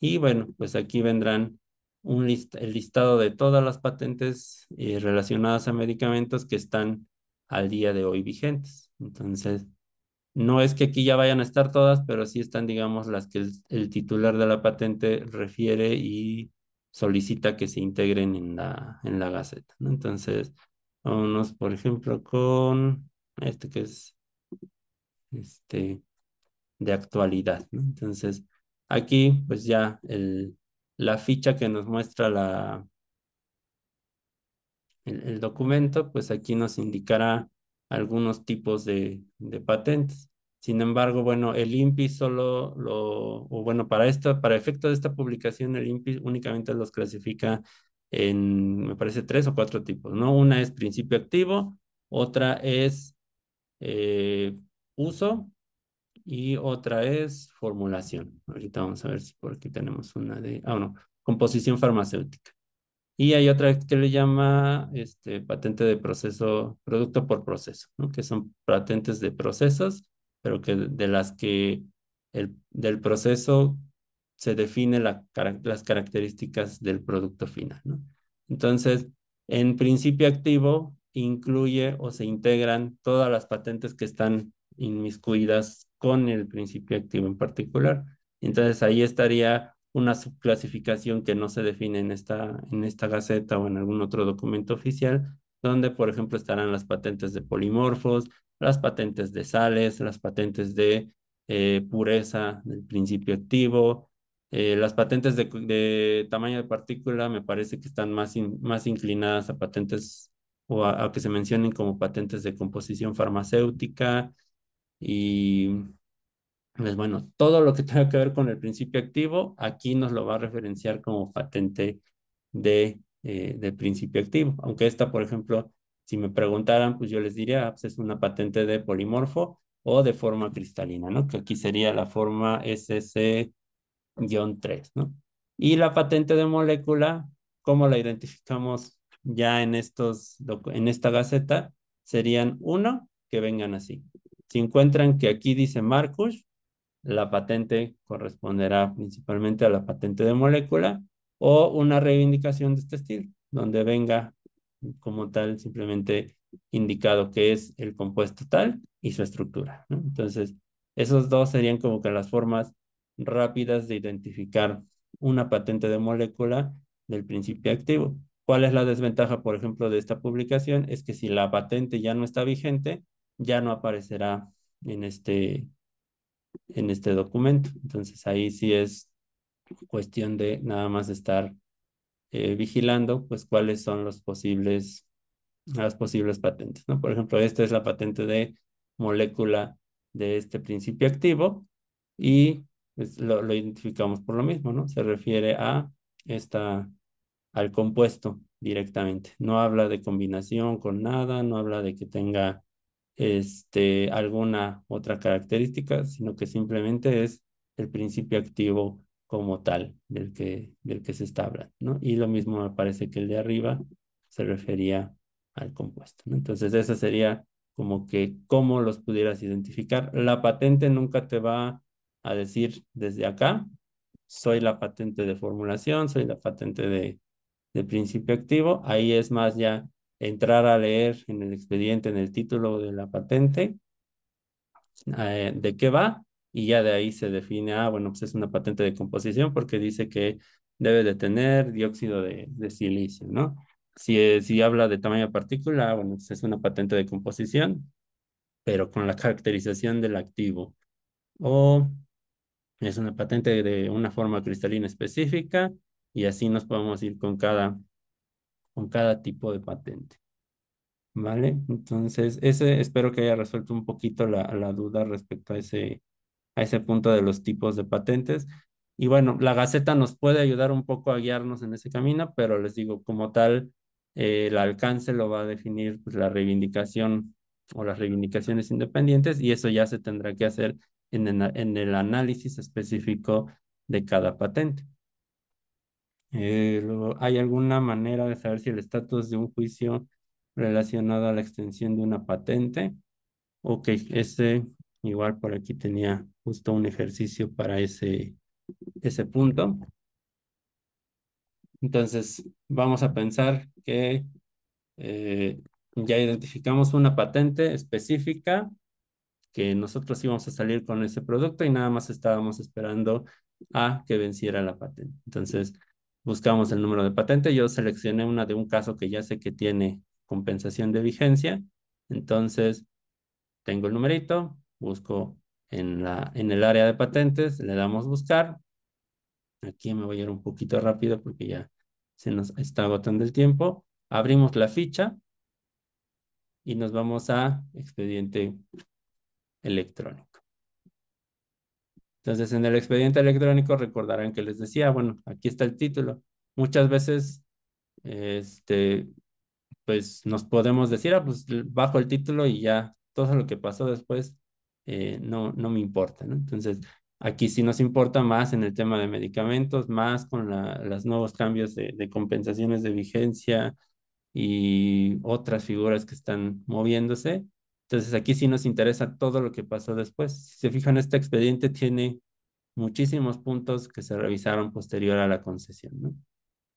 Y bueno, pues aquí vendrán un el listado de todas las patentes eh, relacionadas a medicamentos que están al día de hoy vigentes. Entonces, no es que aquí ya vayan a estar todas, pero sí están, digamos, las que el, titular de la patente refiere y solicita que se integren en la, en la Gaceta. Entonces, vámonos, por ejemplo, con este que es este de actualidad. Entonces, aquí pues ya el, la ficha que nos muestra la, el, documento, pues aquí nos indicará algunos tipos de, patentes. Sin embargo, bueno, el INPI solo lo, o bueno, para esto, para efecto de esta publicación, el INPI únicamente los clasifica en, me parece, tres o cuatro tipos, ¿no? Una es principio activo, otra es eh, uso, y otra es formulación. Ahorita vamos a ver si por aquí tenemos una de... Ah, no, composición farmacéutica. Y hay otra que le llama este, patente de proceso, producto por proceso, ¿no? que son patentes de procesos, pero que de las que el, del proceso se define la, las características del producto final. ¿no? Entonces, en principio activo incluye o se integran todas las patentes que están inmiscuidas con el principio activo en particular. Entonces ahí estaría una subclasificación que no se define en esta, en esta gaceta o en algún otro documento oficial, donde por ejemplo estarán las patentes de polimorfos, las patentes de sales, las patentes de eh, pureza del principio activo, eh, las patentes de, tamaño de partícula me parece que están más, más inclinadas a patentes o a, que se mencionen como patentes de composición farmacéutica, y pues bueno, todo lo que tenga que ver con el principio activo, aquí nos lo va a referenciar como patente de, eh, de principio activo. Aunque esta, por ejemplo, si me preguntaran, pues yo les diría, ah, pues es una patente de polimorfo o de forma cristalina, ¿no? Que aquí sería la forma SC-3, ¿no? Y la patente de molécula, ¿cómo la identificamos ya en, estos, en esta gaceta? Serían uno, que vengan así. Si encuentran que aquí dice Marcus, la patente corresponderá principalmente a la patente de molécula o una reivindicación de este estilo, donde venga como tal simplemente indicado que es el compuesto tal y su estructura. Entonces, esos dos serían como que las formas rápidas de identificar una patente de molécula del principio activo. ¿Cuál es la desventaja, por ejemplo, de esta publicación? Es que si la patente ya no está vigente, ya no aparecerá en este, en este documento. Entonces ahí sí es cuestión de nada más estar eh, vigilando pues cuáles son los posibles, las posibles patentes. ¿no? Por ejemplo, esta es la patente de molécula de este principio activo y pues, lo, lo, identificamos por lo mismo, ¿no? Se refiere a esta, al compuesto directamente. No habla de combinación con nada, no habla de que tenga este, alguna otra característica, sino que simplemente es el principio activo como tal del que, del que se está hablando. ¿no? Y lo mismo me parece que el de arriba se refería al compuesto. Entonces esa sería como que cómo los pudieras identificar. La patente nunca te va a decir desde acá, soy la patente de formulación, soy la patente de, de principio activo. Ahí es más ya entrar a leer en el expediente, en el título de la patente, eh, de qué va, y ya de ahí se define, ah, bueno, pues es una patente de composición porque dice que debe de tener dióxido de, silicio, ¿no? Si, si habla de tamaño de partícula, ah, bueno, pues es una patente de composición, pero con la caracterización del activo. O es una patente de una forma cristalina específica y así nos podemos ir con cada con cada tipo de patente. ¿Vale? Entonces, ese espero que haya resuelto un poquito la, la duda respecto a ese, a ese punto de los tipos de patentes. Y bueno, la Gaceta nos puede ayudar un poco a guiarnos en ese camino, pero les digo, como tal, eh, el alcance lo va a definir pues, la reivindicación o las reivindicaciones independientes y eso ya se tendrá que hacer en en el análisis específico de cada patente. Eh, ¿Hay alguna manera de saber si el estatus de un juicio relacionado a la extensión de una patente? o que ese igual por aquí tenía justo un ejercicio para ese, ese punto. Entonces, vamos a pensar que eh, ya identificamos una patente específica que nosotros íbamos a salir con ese producto y nada más estábamos esperando a que venciera la patente. Entonces, buscamos el número de patente. Yo seleccioné una de un caso que ya sé que tiene compensación de vigencia. Entonces, tengo el numerito, busco en, la, en el área de patentes, le damos buscar. Aquí me voy a ir un poquito rápido porque ya se nos está agotando el tiempo. Abrimos la ficha y nos vamos a expediente electrónico. Entonces, en el expediente electrónico recordarán que les decía, bueno, aquí está el título. Muchas veces, este, pues nos podemos decir, ah, pues bajo el título y ya todo lo que pasó después eh, no, no me importa, Entonces, aquí sí nos importa más en el tema de medicamentos, más con los nuevos cambios de, compensaciones de vigencia y otras figuras que están moviéndose. Entonces aquí sí nos interesa todo lo que pasó después. Si se fijan, este expediente tiene muchísimos puntos que se revisaron posterior a la concesión, ¿no?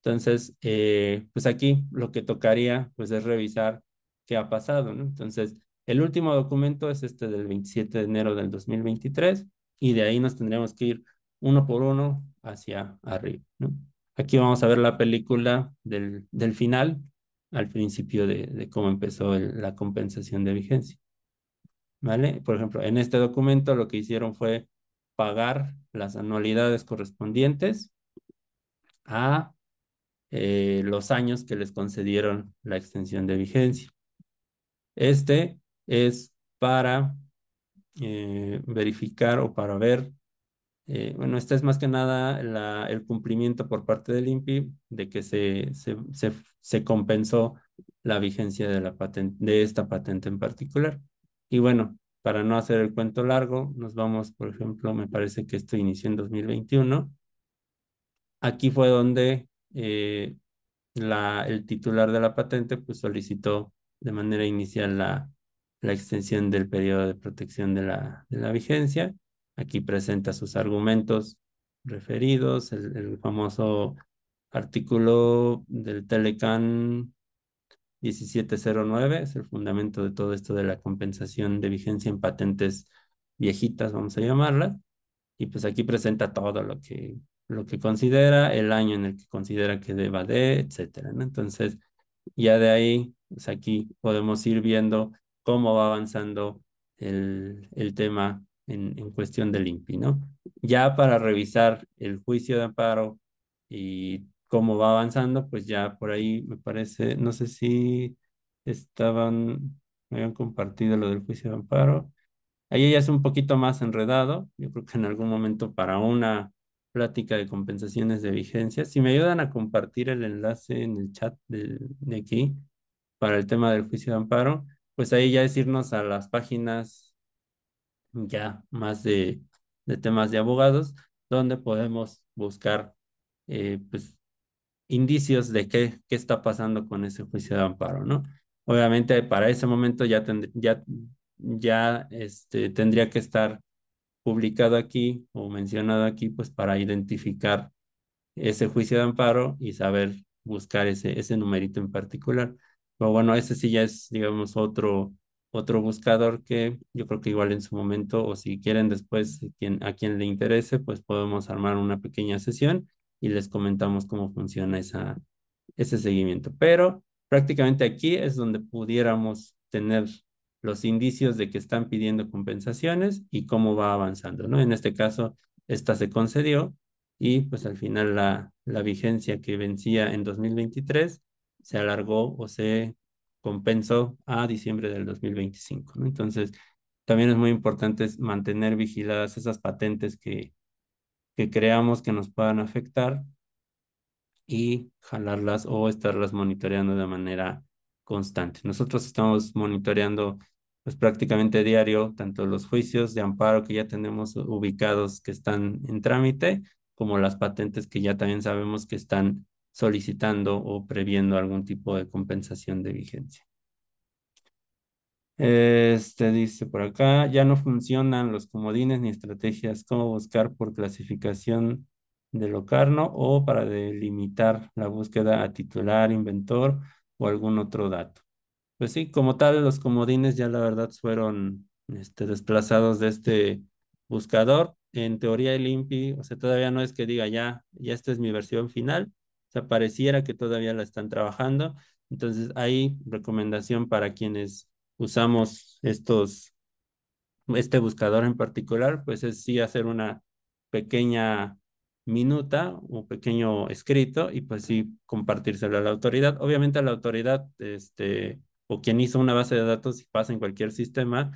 Entonces, eh, pues aquí lo que tocaría pues es revisar qué ha pasado, ¿no? Entonces, el último documento es este del 27 de enero del 2023 y de ahí nos tendríamos que ir uno por uno hacia arriba, ¿no? Aquí vamos a ver la película del, del final, al principio de, cómo empezó la compensación de vigencia. ¿Vale? Por ejemplo, en este documento lo que hicieron fue pagar las anualidades correspondientes a eh, los años que les concedieron la extensión de vigencia. Este es para eh, verificar o para ver eh, bueno, esta es más que nada el cumplimiento por parte del INPI de que se, se, compensó la vigencia de, la patente, de esta patente en particular. Y bueno, para no hacer el cuento largo, nos vamos, por ejemplo, me parece que esto inició en 2021. Aquí fue donde eh, la, el titular de la patente pues, solicitó de manera inicial la, extensión del periodo de protección de de la vigencia Aquí presenta sus argumentos referidos, el, famoso artículo del Telecan 1709, es el fundamento de todo esto de la compensación de vigencia en patentes viejitas, vamos a llamarla, y pues aquí presenta todo lo que, lo que considera, el año en el que considera que deba de, etcétera, Entonces, ya de ahí, pues aquí podemos ir viendo cómo va avanzando el, el tema en, cuestión del INPI, ¿no? Ya para revisar el juicio de amparo y cómo va avanzando, pues ya por ahí me parece, no sé si estaban, me habían compartido lo del juicio de amparo. Ahí ya es un poquito más enredado, yo creo que en algún momento para una plática de compensaciones de vigencia, si me ayudan a compartir el enlace en el chat de, de aquí para el tema del juicio de amparo, pues ahí ya es irnos a las páginas ya más de, temas de abogados, donde podemos buscar eh, pues, indicios de qué, qué está pasando con ese juicio de amparo, ¿no? Obviamente para ese momento ya, ya, ya este, tendría que estar publicado aquí o mencionado aquí, pues para identificar ese juicio de amparo y saber buscar ese, ese numerito en particular. Pero bueno, ese sí ya es, digamos, otro, otro buscador que yo creo que igual en su momento o si quieren después a quien le interese, pues podemos armar una pequeña sesión y les comentamos cómo funciona esa, ese seguimiento. Pero prácticamente aquí es donde pudiéramos tener los indicios de que están pidiendo compensaciones y cómo va avanzando, ¿no? En este caso, esta se concedió y pues al final la, la vigencia que vencía en 2023 se alargó o se compensó a diciembre del 2025. Entonces, también es muy importante mantener vigiladas esas patentes que, que creamos que nos puedan afectar y jalarlas o estarlas monitoreando de manera constante. Nosotros estamos monitoreando pues prácticamente diario tanto los juicios de amparo que ya tenemos ubicados que están en trámite como las patentes que ya también sabemos que están solicitando o previendo algún tipo de compensación de vigencia. Este dice por acá, ya no funcionan los comodines ni estrategias como buscar por clasificación de Locarno o para delimitar la búsqueda a titular, inventor o algún otro dato. Pues sí, como tal, los comodines ya la verdad fueron este, desplazados de este buscador. En teoría, el INPI, o sea, todavía no es que diga ya, ya esta es mi versión final, o pareciera que todavía la están trabajando. Entonces, hay recomendación para quienes usamos estos, este buscador en particular, pues es sí hacer una pequeña minuta, un pequeño escrito y pues sí compartírselo a la autoridad. Obviamente a la autoridad, este, o quien hizo una base de datos y pasa en cualquier sistema,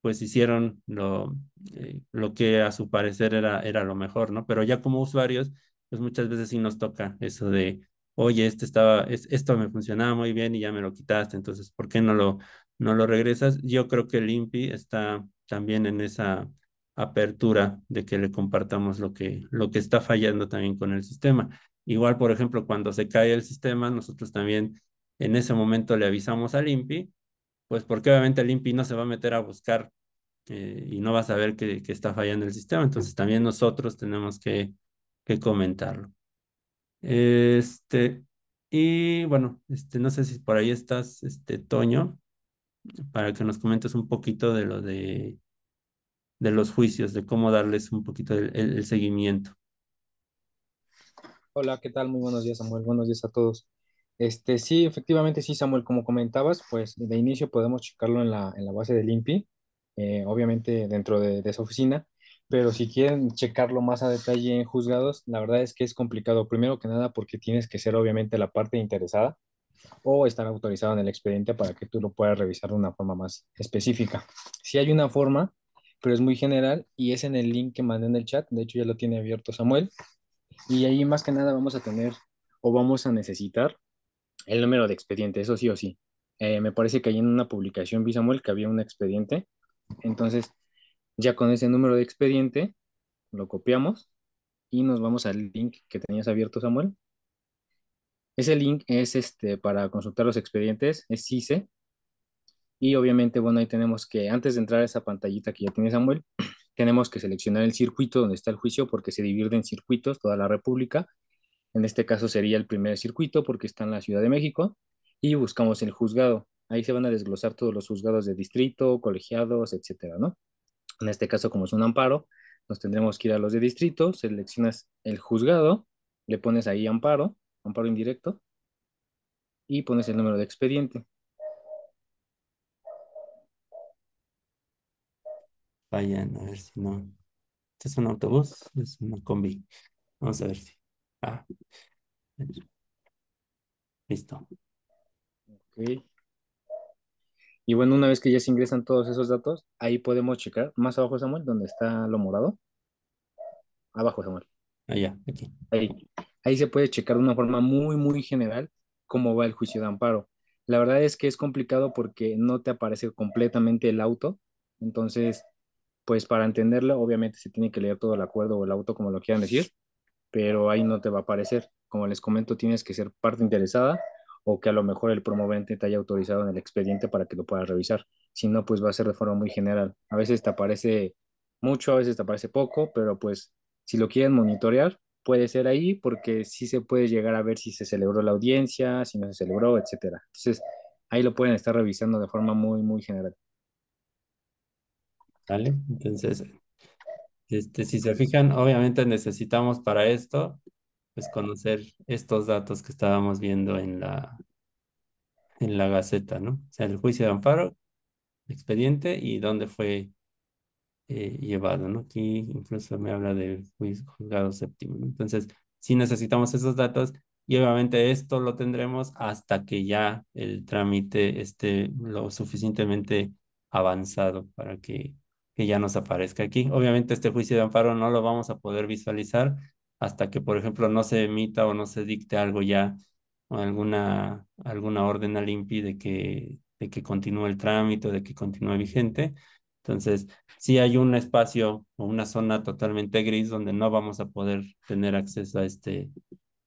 pues hicieron lo, eh, lo que a su parecer era, era lo mejor, ¿no? Pero ya como usuarios pues muchas veces sí nos toca eso de, oye, este estaba, esto me funcionaba muy bien y ya me lo quitaste, entonces, ¿por qué no lo, no lo regresas? Yo creo que el INPI está también en esa apertura de que le compartamos lo que, lo que está fallando también con el sistema. Igual, por ejemplo, cuando se cae el sistema, nosotros también en ese momento le avisamos al INPI, pues porque obviamente el INPI no se va a meter a buscar eh, y no va a saber que, está fallando el sistema. Entonces también nosotros tenemos que que comentarlo. Este, y bueno, este, no sé si por ahí estás, este, Toño, para que nos comentes un poquito de lo de, de los juicios, de cómo darles un poquito el, seguimiento. Hola, ¿qué tal? Muy buenos días, Samuel. Buenos días a todos. Este, sí, efectivamente, sí, Samuel, como comentabas, pues de inicio podemos checarlo en la, en la base del INPI, eh, obviamente dentro de esa oficina pero si quieren checarlo más a detalle en juzgados, la verdad es que es complicado. Primero que nada porque tienes que ser obviamente la parte interesada o estar autorizado en el expediente para que tú lo puedas revisar de una forma más específica. Si sí hay una forma, pero es muy general y es en el link que mandé en el chat, de hecho ya lo tiene abierto Samuel, y ahí más que nada vamos a tener o vamos a necesitar el número de expediente, eso sí o sí. Eh, me parece que hay en una publicación vi Samuel que había un expediente, entonces ya con ese número de expediente lo copiamos y nos vamos al link que tenías abierto, Samuel. Ese link es este para consultar los expedientes, es CICE. Y obviamente, bueno, ahí tenemos que, antes de entrar a esa pantallita que ya tiene Samuel, tenemos que seleccionar el circuito donde está el juicio porque se divide en circuitos toda la República. En este caso sería el primer circuito porque está en la Ciudad de México y buscamos el juzgado. Ahí se van a desglosar todos los juzgados de distrito, colegiados, etcétera, ¿no? En este caso, como es un amparo, nos tendremos que ir a los de distrito, seleccionas el juzgado, le pones ahí amparo, amparo indirecto, y pones el número de expediente. Vayan a ver si no. ¿Este es un autobús? Es una combi. Vamos a ver si. Ah. Listo. Ok. Y bueno, una vez que ya se ingresan todos esos datos, ahí podemos checar, más abajo Samuel, donde está lo morado. Abajo Samuel. Allá, aquí. Ahí. ahí se puede checar de una forma muy, muy general cómo va el juicio de amparo. La verdad es que es complicado porque no te aparece completamente el auto. Entonces, pues para entenderlo, obviamente se tiene que leer todo el acuerdo o el auto, como lo quieran decir, pero ahí no te va a aparecer. Como les comento, tienes que ser parte interesada o que a lo mejor el promovente te haya autorizado en el expediente para que lo puedas revisar. Si no, pues va a ser de forma muy general. A veces te aparece mucho, a veces te aparece poco, pero pues si lo quieren monitorear, puede ser ahí porque sí se puede llegar a ver si se celebró la audiencia, si no se celebró, etcétera. Entonces, ahí lo pueden estar revisando de forma muy, muy general. Vale, entonces, este, si se fijan, obviamente necesitamos para esto pues, conocer estos datos que estábamos viendo en la, en la Gaceta, ¿no? O sea, el juicio de amparo, expediente y dónde fue eh, llevado, ¿no? Aquí incluso me habla del juzgado séptimo, Entonces, si necesitamos esos datos y obviamente esto lo tendremos hasta que ya el trámite esté lo suficientemente avanzado para que, que ya nos aparezca aquí. Obviamente este juicio de amparo no lo vamos a poder visualizar hasta que, por ejemplo, no se emita o no se dicte algo ya, o alguna, alguna orden al INPI de que, de que continúe el trámite, de que continúe vigente. Entonces, si hay un espacio o una zona totalmente gris donde no vamos a poder tener acceso a este,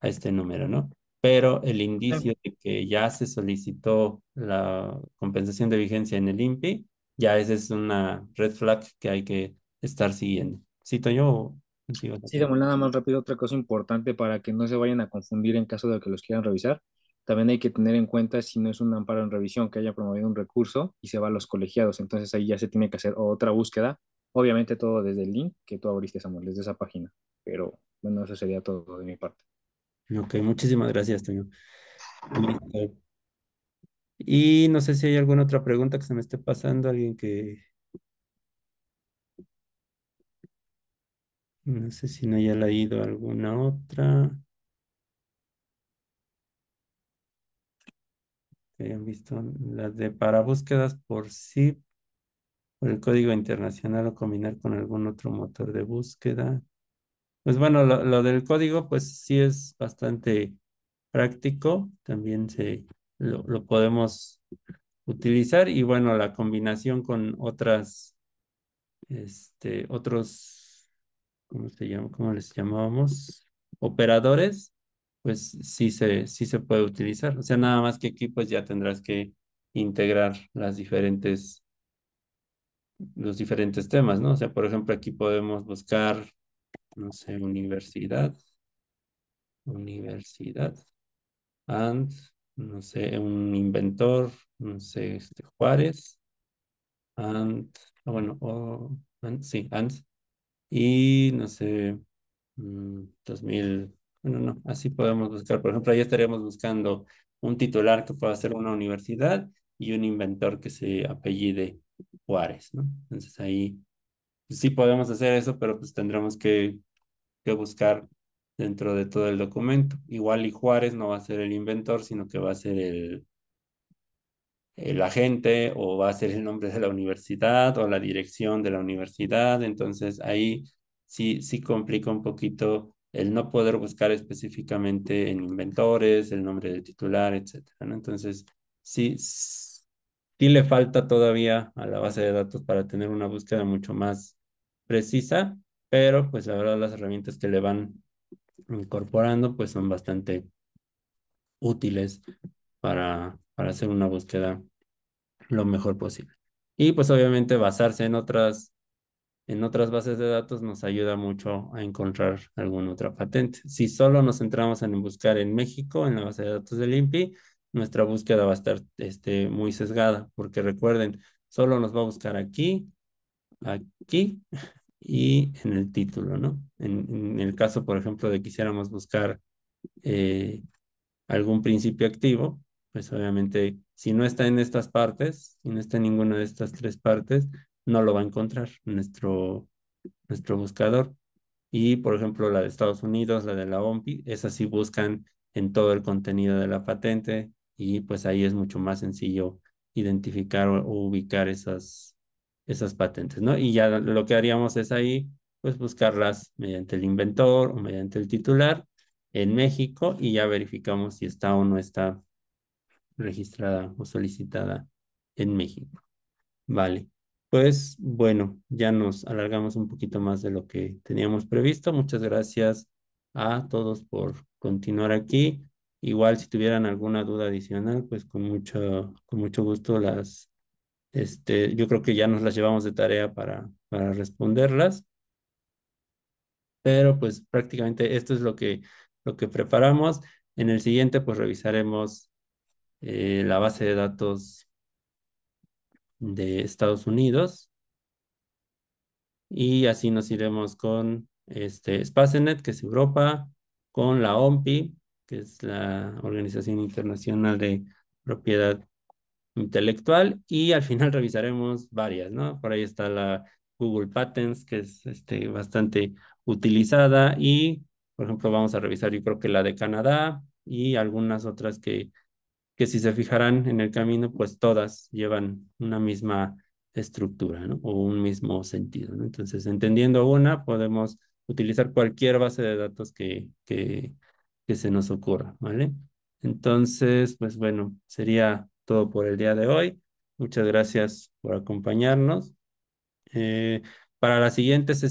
a este número, ¿no? Pero el indicio de que ya se solicitó la compensación de vigencia en el INPI, ya esa es una red flag que hay que estar siguiendo. ¿Cito yo? Sí, Samuel, nada más rápido, otra cosa importante para que no se vayan a confundir en caso de que los quieran revisar. También hay que tener en cuenta si no es un amparo en revisión que haya promovido un recurso y se va a los colegiados. Entonces ahí ya se tiene que hacer otra búsqueda. Obviamente todo desde el link que tú abriste, Samuel, desde esa página. Pero bueno, eso sería todo de mi parte. Ok, muchísimas gracias, Toño. Y no sé si hay alguna otra pregunta que se me esté pasando, alguien que No sé si no haya leído alguna otra. Hayan visto las de para búsquedas por SIP? por el código internacional o combinar con algún otro motor de búsqueda. Pues bueno, lo, del código, pues sí es bastante práctico. También se, lo, lo podemos utilizar. Y bueno, la combinación con otras, este, otros ¿cómo se ¿Cómo les llamábamos? Operadores, pues sí se, sí se puede utilizar. O sea, nada más que aquí pues ya tendrás que integrar las diferentes, los diferentes temas, ¿no? O sea, por ejemplo, aquí podemos buscar, no sé, universidad, universidad, and, no sé, un inventor, no sé, este, Juárez, and, ah, bueno, oh, sí, and, y no sé, 2000, mm, bueno, no, así podemos buscar. Por ejemplo, ahí estaríamos buscando un titular que pueda ser una universidad y un inventor que se apellide Juárez, ¿no? Entonces ahí pues, sí podemos hacer eso, pero pues tendremos que, que buscar dentro de todo el documento. Igual y Juárez no va a ser el inventor, sino que va a ser el, eh, la gente o va a ser el nombre de la universidad o la dirección de la universidad. Entonces ahí sí, sí complica un poquito el no poder buscar específicamente en inventores, el nombre de titular, etc. Entonces sí, sí le falta todavía a la base de datos para tener una búsqueda mucho más precisa, pero pues la verdad las herramientas que le van incorporando pues son bastante útiles para, para hacer una búsqueda lo mejor posible. Y pues obviamente basarse en otras, en otras bases de datos nos ayuda mucho a encontrar alguna otra patente. Si solo nos centramos en buscar en México, en la base de datos del INPI, nuestra búsqueda va a estar este, muy sesgada, porque recuerden, solo nos va a buscar aquí, aquí y en el título, ¿no? En, el caso, por ejemplo, de quisiéramos buscar eh, algún principio activo, pues obviamente si no está en estas partes, si no está en ninguna de estas tres partes, no lo va a encontrar nuestro, nuestro buscador. Y, por ejemplo, la de Estados Unidos, la de la OMPI, esas sí buscan en todo el contenido de la patente y pues ahí es mucho más sencillo identificar o, ubicar esas, esas patentes, ¿no? Y ya lo que haríamos es ahí, pues buscarlas mediante el inventor o mediante el titular en México y ya verificamos si está o no está registrada o solicitada en México. Vale. Pues bueno, ya nos alargamos un poquito más de lo que teníamos previsto. Muchas gracias a todos por continuar aquí. Igual si tuvieran alguna duda adicional, pues con mucho, con mucho gusto las, este, yo creo que ya nos las llevamos de tarea para, para responderlas. Pero pues prácticamente esto es lo que, lo que preparamos. En el siguiente pues revisaremos eh, la base de datos de Estados Unidos. Y así nos iremos con este Spacenet, que es Europa, con la OMPI, que es la Organización Internacional de Propiedad Intelectual, y al final revisaremos varias, ¿no? Por ahí está la Google Patents, que es este, bastante utilizada, y por ejemplo vamos a revisar yo creo que la de Canadá y algunas otras que que si se fijarán en el camino, pues todas llevan una misma estructura o un mismo sentido. Entonces, entendiendo una, podemos utilizar cualquier base de datos que, que, se nos ocurra, ¿vale? Entonces, pues bueno, sería todo por el día de hoy. Muchas gracias por acompañarnos. Eh, para la siguiente sesión,